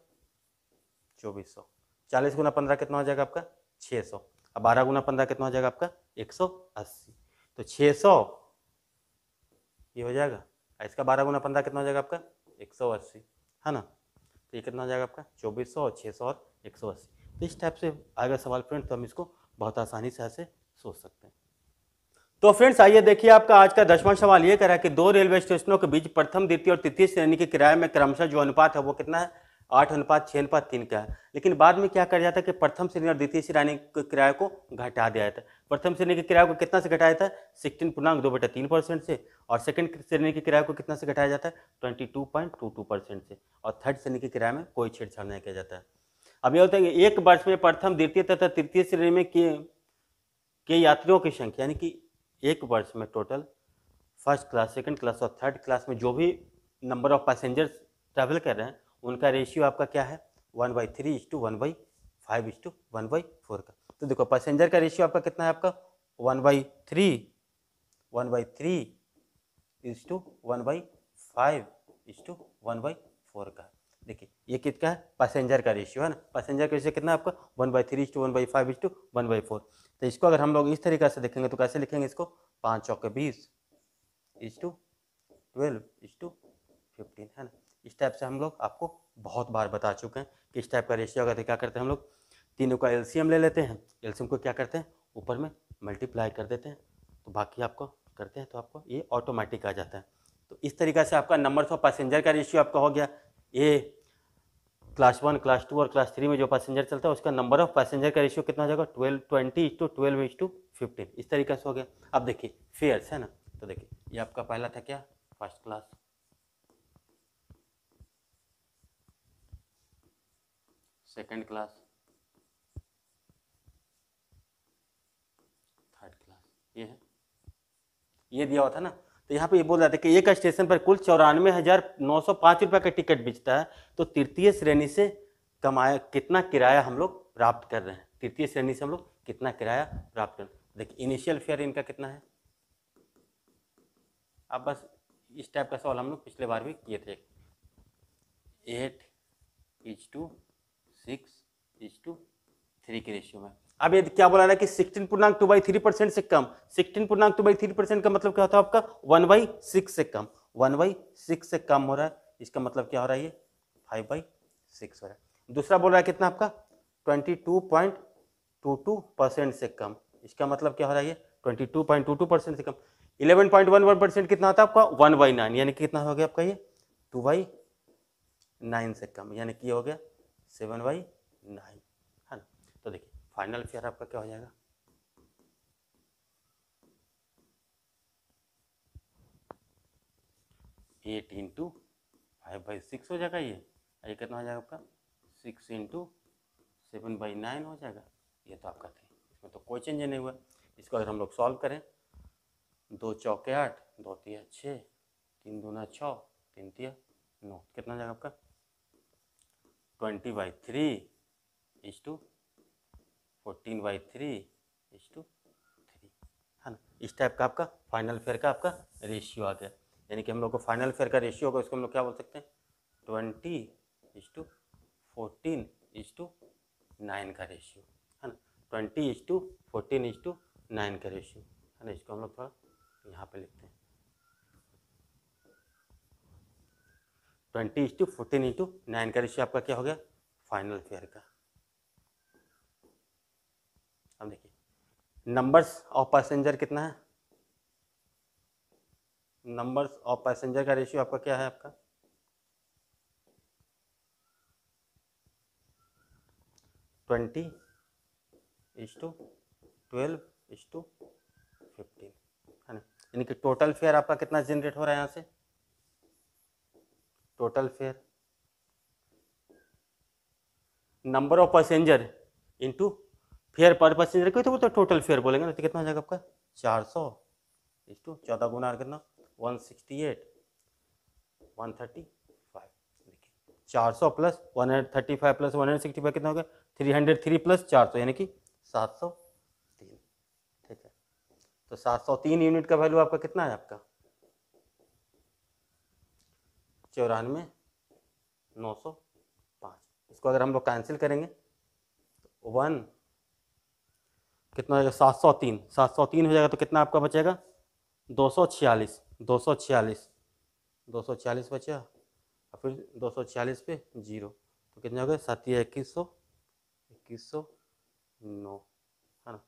चौबीस सौ चालीस गुना पंद्रह कितना हो जाएगा आपका छः सौ अब बारह गुना पंद्रह कितना हो जाएगा आपका एक सौ अस्सी तो छः सौ ये हो जाएगा इसका बारह गुना पंद्रह कितना हो जाएगा आपका एक सौ अस्सी है ना तो ये कितना हो जाएगा आपका चौबीस सौ और छः सौ और एक सौ अस्सी तो इस टाइप से आ गया सवाल फ्रेंड तो हम इसको बहुत आसानी से ऐसे सोच सकते हैं तो फ्रेंड्स आइए देखिए आपका आज का दसवां सवाल ये कह रहा है कि दो रेलवे स्टेशनों के बीच प्रथम द्वितीय और तृतीय श्रेणी के किराए में क्रमशः जो अनुपात है वो कितना है आठ अनुपात छः अनुपात तीन का है लेकिन बाद में क्या कर जाता है कि प्रथम श्रेणी और द्वितीय श्रेणी के किराए को घटा दिया जाता है प्रथम श्रेणी के किराए को कितना से घटाया जाता है सिक्सटीन पूर्णांक दो बटा तीन परसेंट से और सेकंड श्रेणी के किराए को कितना से घटाया जाता है twenty two point two two percent से और थर्ड श्रेणी के किराए में कोई छेड़छाड़ नहीं किया जाता है अब यह होता है कि एक वर्ष में प्रथम द्वितीय तथा तृतीय श्रेणी में के यात्रियों की संख्या यानी कि एक वर्ष में total first class second class और थर्ड क्लास में जो भी नंबर ऑफ पैसेंजर्स ट्रैवल कर रहे हैं उनका रेशियो आपका क्या है one by three is to one by five is to one by four का तो देखो पैसेंजर का रेशियो आपका कितना है आपका one by three one by three is to one by five is to one by four का देखिए ये कितना है पैसेंजर का रेशियो है ना पैसेंजर का रेशियो कितना है आपका one by three is to one by five is to one by four तो इसको अगर हम लोग इस तरीके से देखेंगे तो कैसे लिखेंगे इसको पाँच चौके बीस is to twelve is to fifteen है ना इस टाइप से हम लोग आपको बहुत बार बता चुके हैं कि इस टाइप का रेशियो अगर क्या करते हैं हम लोग तीनों का एलसीएम ले लेते हैं एलसीएम को क्या करते हैं ऊपर में मल्टीप्लाई कर देते हैं तो बाकी आपको करते हैं तो आपको ये ऑटोमेटिक आ जाता है तो इस तरीका से आपका नंबर ऑफ पैसेंजर का रेशियो आपका हो गया ये क्लास वन क्लास टू और क्लास थ्री में जो पैसेंजर चलता है उसका नंबर ऑफ पैसेंजर का रेशियो कितना हो जाएगा twelve twenty is to twelve is to fifteen इस तरीके से हो गया अब देखिए फेयर्स है ना तो देखिए ये आपका पहला था क्या first class second class third class ये है ये दिया हुआ था ना तो यहाँ पे ये बोल रहा था कि एक स्टेशन पर कुल चौरानवे हजार नौ सौ पांच रुपये का टिकट बेचता है तो तृतीय श्रेणी से कमाया कितना किराया हम लोग प्राप्त कर रहे हैं तृतीय श्रेणी से हम लोग कितना किराया प्राप्त कर देखिए इनिशियल फेयर इनका कितना है अब बस इस टाइप का सवाल हम लोग पिछले बार भी किए थे eight is to six is to three के रेशियो में अब ये क्या बोला रहा है कि सिक्सटीन पूर्णांक टू बाई थ्री परसेंट से कम सिक्सटीन पूर्णांक टू बाई थ्री परसेंट का मतलब क्या होता है आपका वन बाई सिक्स से कम वन बाई सिक्स से कम हो रहा है इसका मतलब क्या हो रहा है ये फाइव बाई सिक्स हो रहा है दूसरा बोल रहा है कितना आपका twenty two point two two percent से कम इसका मतलब क्या हो रहा है ये twenty two point two two percent से कम eleven point one one percent कितना आता है आपका वन बाई नाइन यानी कितना हो गया आपका ये टू बाई नाइन से कम यानी कि हो गया सेवन बाई नाइन है ना तो देखिए फाइनल फेयर आपका क्या हो जाएगा eight into five by six हो जाएगा ये ये कितना हो जाएगा आपका six into seven by nine हो जाएगा ये तो आपका था इसमें तो कोई चेंज नहीं हुआ इसको अगर हम लोग सॉल्व करें दो चौके आठ दो तीन छः तीन दो न छः तीन तीन नौ कितना हो जाएगा आपका twenty by three is to fourteen by three is to three है ना इस टाइप का आपका फाइनल फेयर का आपका रेशियो आ गया यानी कि हम लोग को फाइनल फेयर का रेशियो होगा उसको हम लोग क्या बोल सकते हैं twenty is to fourteen is to nine का रेशियो है ना twenty is to fourteen is to nine का रेशियो है ना इसको हम लोग थोड़ा यहाँ पे लिखते हैं twenty into fourteen into nine का रेशियो आपका क्या हो गया फाइनल फेयर का अब देखिए नंबर्स ऑफ पैसेंजर कितना है नंबर्स ऑफ पैसेंजर का रेशियो आपका क्या है आपका twenty is to twelve is to fifteen है ना यानी कि टोटल फेयर आपका कितना जनरेट हो रहा है यहाँ से total fare number of passenger into fare per passenger कोई तो, तो टोटल फेयर बोलेंगे ना तो कितना जाएगा आपका चार सौ इंटू चौदह गुना करना one sixty eight one thirty five देखिए चार सौ plus one hundred thirty five plus one hundred sixty five कितना हो गया थ्री हंड्रेड थ्री प्लस चार सौ यानी कि सात सौ तीन ठीक है तो सात सौ तीन यूनिट का वैल्यू आपका कितना है आपका चौरानवे नौ सौ पाँच इसको अगर हम लोग कैंसिल करेंगे वन तो कितना हो जाएगा सात सौ तीन सात सौ तीन हो जाएगा तो कितना आपका बचेगा दो सौ छियालीस दो सौ छियालीस दो सौ छियालीस बचा और फिर दो सौ छियालीस पे जीरो तो कितना हो गया सात या इक्कीस सौ इक्कीस सौ नौ है ना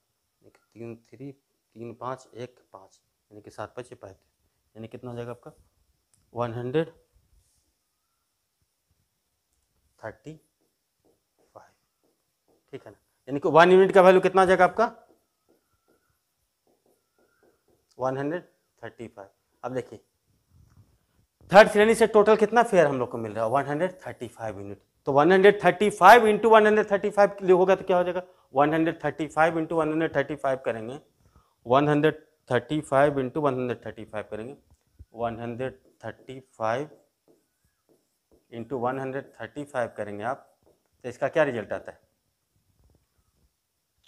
एक तीन थ्री तीन पाँच एक पाँच यानी कि सात पचे पैंतीस यानी कितना हो जाएगा आपका वन हंड्रेड थर्टी फाइव ठीक है ना यानी कि वन यूनिट का वैल्यू कितना आ जाएगा आपका वन हंड्रेड थर्टी फाइव अब देखिए थर्ड श्रेणी से टोटल कितना फेयर हम लोग को मिल रहा है one hundred thirty five unit तो one hundred thirty five into one hundred thirty five के लिए होगा तो क्या हो जाएगा one hundred thirty five into one hundred thirty five करेंगे one hundred thirty five into one hundred thirty five करेंगे one hundred thirty five into one hundred thirty five करेंगे आप तो इसका क्या रिजल्ट आता है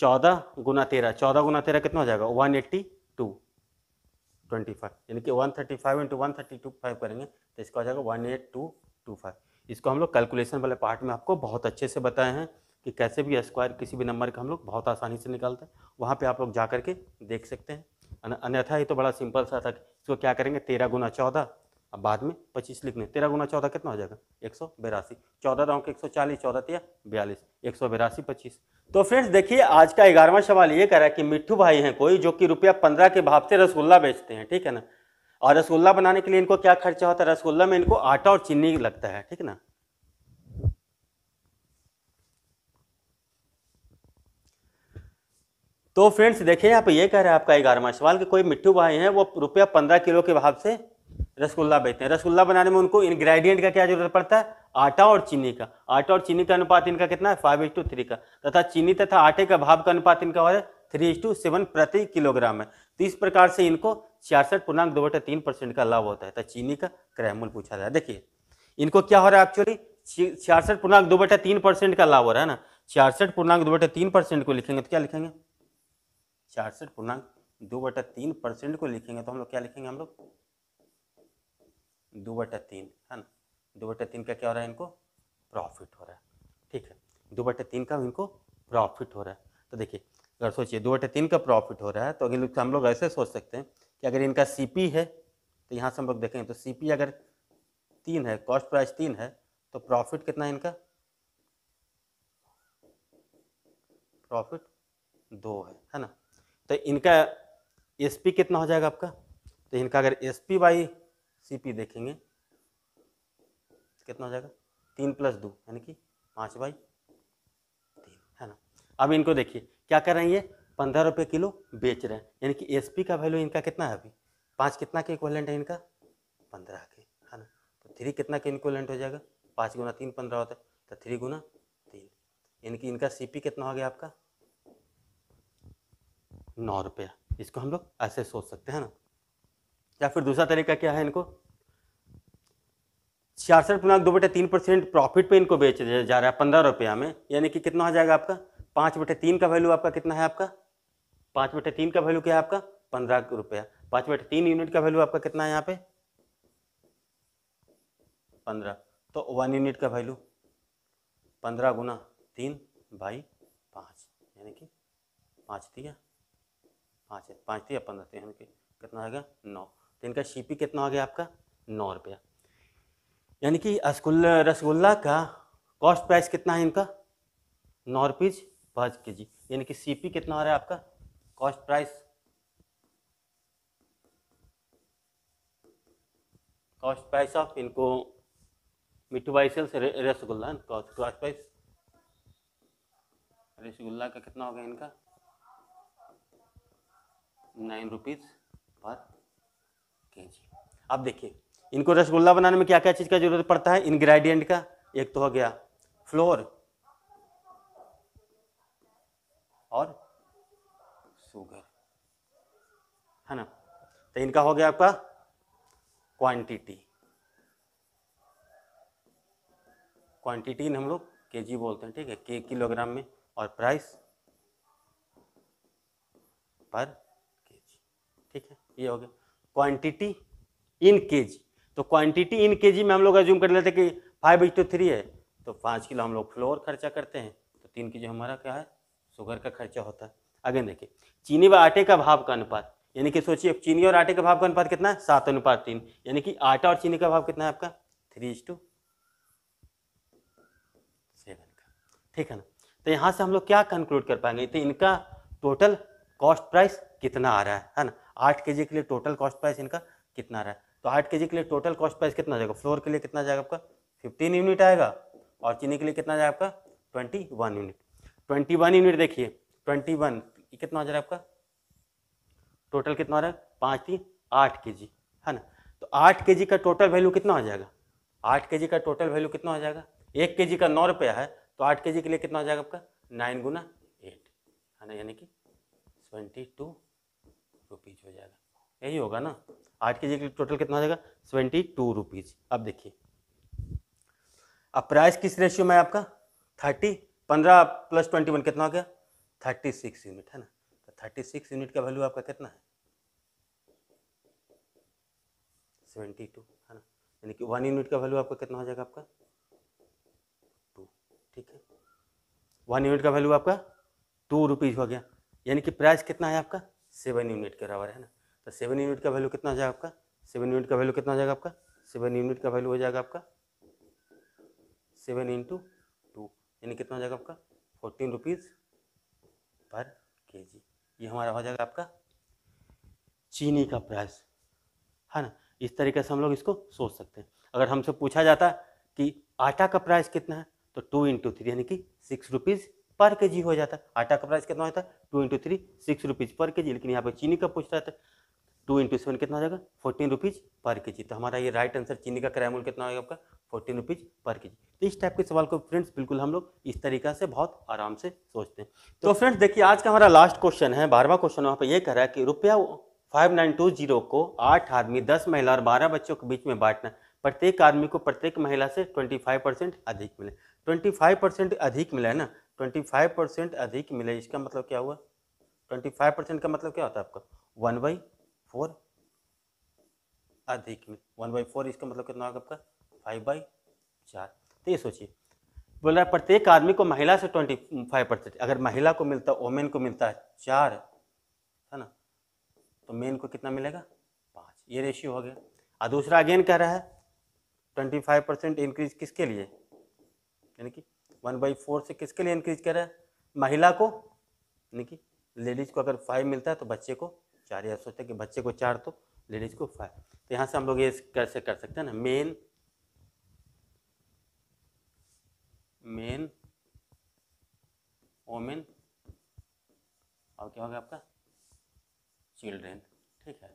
चौदह गुना तेरह चौदह गुना तेरह कितना हो जाएगा one eighty two twenty five यानी कि one thirty five into one thirty two five करेंगे तो इसका हो जाएगा one eight two two five इसको हम लोग कैलकुलेशन वाले पार्ट में आपको बहुत अच्छे से बताए हैं कि कैसे भी स्क्वायर किसी भी नंबर का हम लोग बहुत आसानी से निकालते हैं वहाँ पे आप लोग जा करके देख सकते हैं अन्यथा ये तो बड़ा सिंपल सा था इसको क्या करेंगे तेरह गुना चौदह अब बाद में पच्चीस लिखने तेरह गुना चौदह कितना हो जाएगा एक सौ बेरासी चौदह रौक एक सौ चालीस चौदह तेरह बयालीस एक सौ बेरासी पच्चीस तो फ्रेंड्स देखिए आज का ग्यारहवा सवाल ये कह रहा है कि मिट्ठू भाई हैं कोई जो कि रुपया पंद्रह के भाव से रसगुल्ला बेचते हैं ठीक है ना और रसगुल्ला बनाने के लिए इनको क्या खर्चा होता है रसगुल्ला में इनको आटा और चीनी लगता है ठीक ना तो फ्रेंड्स देखिए यहाँ पे ये कह रहा है आपका ग्यारहवा सवाल कि कोई मिट्टू भाई हैं वो रुपया पंद्रह किलो के भाव से रसगुल्ला बेचते हैं रसगुल्ला बनाने में उनको इंग्रेडिएंट का क्या जरूरत पड़ता है आटा और चीनी का आटा और चीनी का अनुपात इनका कितना है फाइव टू थ्री का तथा चीनी तथा आटे का भाव का अनुपात इनका हो रहा है थ्री टू सेवन प्रति किलोग्राम है तो इस प्रकार से इनको छियासठ पूर्णांक दो बटे तीन परसेंट का लाभ होता है तथा चीनी का क्रय मूल्य पूछा जाए देखिए इनको क्या हो रहा है एक्चुअली छियासठ पूर्णांक दो बटे तीन परसेंट का लाभ हो रहा है ना छियासठ पूर्णांक दो बटे तीन परसेंट को लिखेंगे तो क्या लिखेंगे छियासठ पूर्णांक दो बटे तीन परसेंट को लिखेंगे तो हम लोग क्या लिखेंगे हम लोग दो बटा तीन है ना दो बटा तीन का क्या हो रहा है इनको प्रॉफिट हो रहा है ठीक है दो बटा तीन का इनको प्रॉफिट हो रहा है तो देखिए अगर सोचिए दो बटे तीन का प्रॉफिट हो रहा है तो अगर हम लोग ऐसे सोच सकते हैं कि अगर इनका सी है तो यहाँ से हम लोग देखें तो सी अगर तीन है कॉस्ट प्राइस तीन है तो प्रॉफिट कितना है इनका प्रॉफिट दो है है ना तो इनका एस कितना हो जाएगा आपका तो इनका अगर S P by C P देखेंगे कितना हो जाएगा तीन प्लस दो यानी कि पाँच बाई तीन है ना अब इनको देखिए क्या कर रहे हैं ये पंद्रह रुपये किलो बेच रहे हैं यानी कि एस पी का वैल्यू इनका कितना है अभी पाँच कितना के इक्वलेंट है इनका पंद्रह के है ना तो थ्री कितना के इक्वलेंट हो जाएगा पाँच गुना तीन पंद्रह होता है तो थ्री गुना तीन यानी कि इनका सी पी कितना हो गया आपका नौ रुपया इसको हम लोग ऐसे सोच सकते हैं ना या फिर दूसरा तरीका क्या है इनको छियासठ पूर्णांक दो बटे तीन परसेंट प्रॉफिट पे इनको बेच जा रहा है पंद्रह रुपया में यानी कि कितना हो जाएगा आपका पाँच बटे तीन का वैल्यू आपका कितना है आपका पाँच बटे तीन का वैल्यू क्या है आपका पंद्रह रुपया पाँच बटे तीन यूनिट का वैल्यू आपका कितना है यहाँ पे पंद्रह तो वन यूनिट का वैल्यू पंद्रह गुना तीन बाई पाँच यानी कि पाँच दिया पाँच पाँच दिया पंद्रह तीन यानी कि कितना आएगा नौ इनका शीपी कितना हो गया आपका नौ रुपया यानी कि रसगुल्ला का कॉस्ट प्राइस कितना है इनका नौ रुपीज पाँच के जी यानी कि सीपी कितना हो रहा है आपका cost price cost price of इनको मिठू by sales rasgulla cost price rasgulla का कितना हो गया इनका नाइन रुपीज पर अब देखिए इनको रसगुल्ला बनाने में क्या क्या चीज़ का जरूरत पड़ता है इंग्रेडिएंट का एक तो हो गया फ्लोर और शुगर है ना तो इनका हो गया आपका क्वांटिटी क्वांटिटी हम लोग के जी बोलते हैं ठीक है के किलोग्राम में और प्राइस पर के जी ठीक है ये हो गया क्वांटिटी इन केजी तो क्वांटिटी इन केजी में हम लोग एज्यूम कर लेते हैं कि फाइव इंटू थ्री है तो पाँच किलो हम लोग फ्लोर खर्चा करते हैं तो तीन के हमारा क्या है शुगर का खर्चा होता है आगे देखिए चीनी व आटे का भाव का अनुपात यानी कि सोचिए चीनी और आटे का भाव का अनुपात कितना है सात अनुपात तीन यानी कि आटा और चीनी का भाव कितना है आपका थ्री इज टू सेवन का ठीक है ना तो यहाँ से हम लोग क्या कंक्लूड कर पाएंगे तो इनका टोटल कॉस्ट प्राइस कितना आ रहा है है ना आठ के के लिए टोटल कॉस्ट प्राइस इनका कितना आ रहा है तो आठ के के लिए टोटल कॉस्ट प्राइस कितना जाएगा फ्लोर के लिए कितना जाएगा आपका फिफ्टीन यूनिट आएगा और चीनी के लिए कितना जाएगा आपका twenty one unit twenty one unit देखिए ट्वेंटी वन कितना हो जा रहा है आपका टोटल कितना हो रहा है पाँच तीन आठ के जी है ना तो आठ के जी का टोटल वैल्यू कितना हो जाएगा आठ के जी का टोटल वैल्यू कितना हो जाएगा एक के जी का नौ रुपया है तो आठ के जी के लिए कितना हो जाएगा आपका नाइन गुना एट है ना यानी कि ट्वेंटी टू रुपीज़ हो जाएगा यही होगा ना आठ के जी टोटल कितना हो जाएगा ट्वेंटी टू रुपीज़ अब देखिए अब प्राइस किस रेशियो में है आपका थर्टी पंद्रह प्लस ट्वेंटी वन कितना हो गया थर्टी सिक्स यूनिट है ना तो थर्टी सिक्स यूनिट का वैल्यू आपका कितना है सेवेंटी टू है ना यानी कि वन यूनिट का वैल्यू आपका कितना हो जाएगा आपका टू ठीक है वन यूनिट का वैल्यू आपका टू रुपीज़ हो गया यानी कि प्राइस कितना है आपका सेवन यूनिट के बराबर है ना तो सेवन यूनिट का वैल्यू कितना हो जाएगा आपका सेवन यूनिट का वैल्यू कितना हो जाएगा आपका सेवन यूनिट का वैल्यू हो जाएगा आपका सेवन इंटू टू यानी कितना हो जाएगा आपका फोर्टीन रुपीज़ पर के जी ये हमारा हो जाएगा आपका चीनी का प्राइस है ना इस तरीके से हम लोग इसको सोच सकते हैं अगर हमसे पूछा जाता कि आटा का प्राइस कितना है तो टू इंटू थ्री यानी कि सिक्स रुपीज़ पर के जी हो जाता है आटा का प्राइस कितना होता है two into three six rupees per K जी लेकिन यहाँ पर चीनी का पूछ रहा था टू इंटू सेवन कितना हो जाएगा फोर्टीन रुपीज़ पर के तो हमारा ये राइट आंसर चीनी का क्रैमूल कितना होगा आपका फोर्टीन रुपीज़ पर के जी तो इस टाइप के सवाल को फ्रेंड्स बिल्कुल हम लोग इस तरीका से बहुत आराम से सोचते हैं तो फ्रेंड्स देखिए आज का हमारा लास्ट क्वेश्चन है बारहवा क्वेश्चन वहाँ पर यह कह रहा है कि रुपया फाइव नाइन टू जीरो को आठ आदमी दस महिला और बारह बच्चों के बीच में बांटना प्रत्येक आदमी को प्रत्येक महिला से ट्वेंटी फाइव परसेंट अधिक मिले ट्वेंटी फाइव परसेंट अधिक मिला है ना ट्वेंटी फाइव परसेंट अधिक मिले इसका मतलब क्या हुआ ट्वेंटी फाइव परसेंट का मतलब क्या होता है आपका वन बाई फोर अधिक में वन बाई फोर इसका मतलब कितना होगा आपका फाइव बाई चार तो ये सोचिए बोल रहा है प्रत्येक आदमी को महिला से ट्वेंटी फाइव परसेंट अगर महिला को मिलता वोमेन को मिलता है चार है ना तो मेन को कितना मिलेगा पाँच ये रेशियो हो गया और दूसरा अगेन कह रहा है ट्वेंटी फाइव परसेंट इंक्रीज किसके लिए यानी कि वन बाई फोर से किसके लिए इंक्रीज कर रहा है महिला को यानी कि लेडीज को अगर फाइव मिलता है तो बच्चे को चार या सोचते कि बच्चे को चार तो लेडीज को फाइव तो यहाँ से हम लोग ये कैसे कर सकते हैं ना मेन मेन ओमेन और क्या हो गया आपका चिल्ड्रेन ठीक है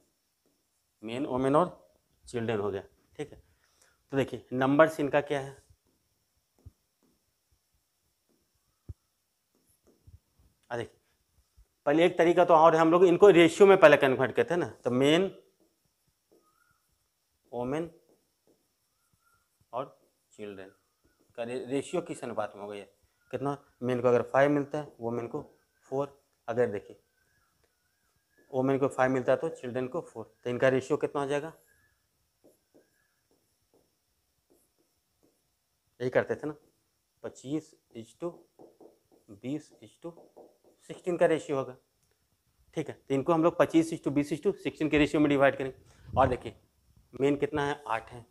मेन ओमेन और चिल्ड्रेन हो गया ठीक है तो देखिए नंबर्स इनका क्या है अरे पर एक तरीका तो और हम लोग इनको रेशियो में पहले कन्वर्ट करते हैं ना तो मेन वोमेन और चिल्ड्रेन का रेशियो किस अनुपात में हो गया कितना मेन को अगर फाइव मिलता है वोमेन को फोर अगर देखिए वोमेन को फाइव मिलता है तो चिल्ड्रेन को फोर तो इनका रेशियो कितना हो जाएगा यही करते थे ना पच्चीस इज टू बीस इज टू सिक्सटीन का रेशियो होगा ठीक है तो इनको हम लोग पच्चीस इस टू बीस इस टू सिक्सटीन के रेशियो में डिवाइड करेंगे और देखिए मेन कितना है आठ है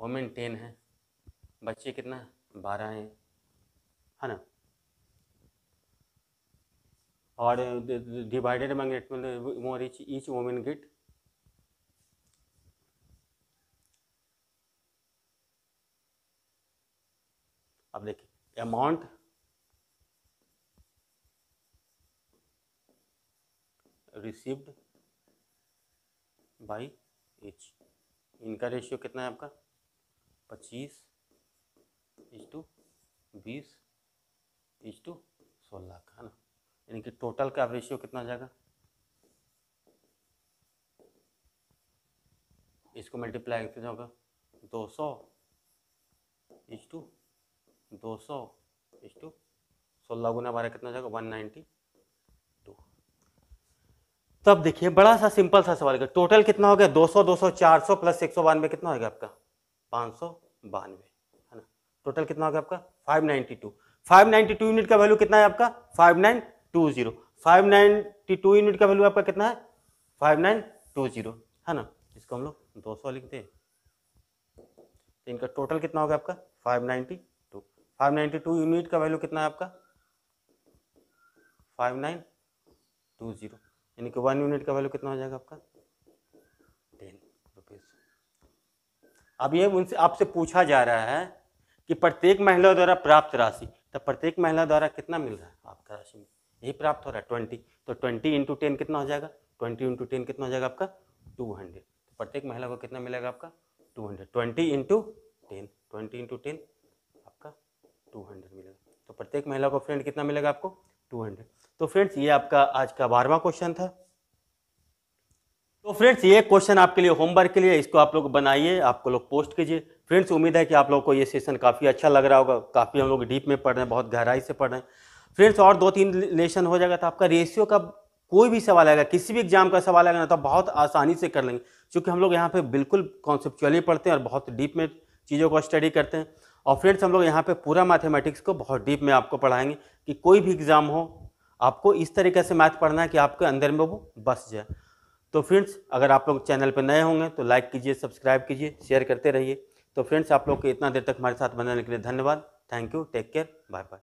वोमेन टेन है बच्चे कितना है बारह हैं है ना और divided magnet more each each women get अब देखिए अमाउंट रिसीव्ड बाई एच इनका रेशियो कितना है आपका पच्चीस इज टू बीस इज टू सोलह का है ना यानी कि टोटल का रेशियो कितना आ जाएगा इसको मल्टीप्लाई कितना होगा दो सौ इज टू दो सौ इज टू सोलह गुना बारह कितना जाएगा वन नाइन्टी तो अब देखिए बड़ा सा सिंपल सा सवाल टोटल कितना हो गया 200 200 400 प्लस एक सौ बानवे कितना हो गया आपका पाँच सौ बानवे है ना टोटल कितना हो गया आपका 592 592 यूनिट का वैल्यू कितना है आपका 5920 592 यूनिट का वैल्यू आपका कितना है 5920 है ना इसको हम लोग सौ लिखते हैं तो इनका टोटल कितना हो गया आपका फाइव 592 यूनिट का वैल्यू कितना है आपका फाइव यानी कि वन यूनिट का वैल्यू कितना हो जाएगा आपका टेन रुपीज़ अब ये उनसे आपसे पूछा जा रहा है कि प्रत्येक महिला द्वारा प्राप्त राशि तो प्रत्येक महिला द्वारा कितना मिल रहा है आपका राशि में यही प्राप्त हो रहा है ट्वेंटी तो ट्वेंटी इंटू टेन कितना हो जाएगा ट्वेंटी इंटू टेन कितना हो जाएगा आपका टू हंड्रेड तो प्रत्येक महिला को कितना मिलेगा आपका two hundred twenty into ten twenty into ten आपका टू हंड्रेड मिलेगा तो प्रत्येक महिला को फ्रेंड कितना मिलेगा आपको टू हंड्रेड तो फ्रेंड्स ये आपका आज का बारहवा क्वेश्चन था तो फ्रेंड्स ये क्वेश्चन आपके लिए होमवर्क के लिए इसको आप लोग बनाइए आपको लोग पोस्ट कीजिए फ्रेंड्स उम्मीद है कि आप लोगों को ये सेशन काफ़ी अच्छा लग रहा होगा काफ़ी हम लोग डीप में पढ़ रहे हैं बहुत गहराई से पढ़ रहे हैं फ्रेंड्स और दो तीन लेसन हो जाएगा तो आपका रेशियो का कोई भी सवाल आएगा किसी भी एग्जाम का सवाल आएगा ना तो बहुत आसानी से कर लेंगे क्योंकि हम लोग यहाँ पर बिल्कुल कॉन्सेप्चुअली पढ़ते हैं और बहुत डीप में चीज़ों को स्टडी करते हैं और फ्रेंड्स हम लोग यहाँ पर पूरा मैथमेटिक्स को बहुत डीप में आपको पढ़ाएंगे कि कोई भी एग्ज़ाम हो आपको इस तरीके से मैथ पढ़ना है कि आपके अंदर में वो बस जाए तो फ्रेंड्स अगर आप लोग चैनल पर नए होंगे तो लाइक कीजिए सब्सक्राइब कीजिए शेयर करते रहिए तो फ्रेंड्स आप लोग के इतना देर तक हमारे साथ बनाने के लिए धन्यवाद thank you take care bye bye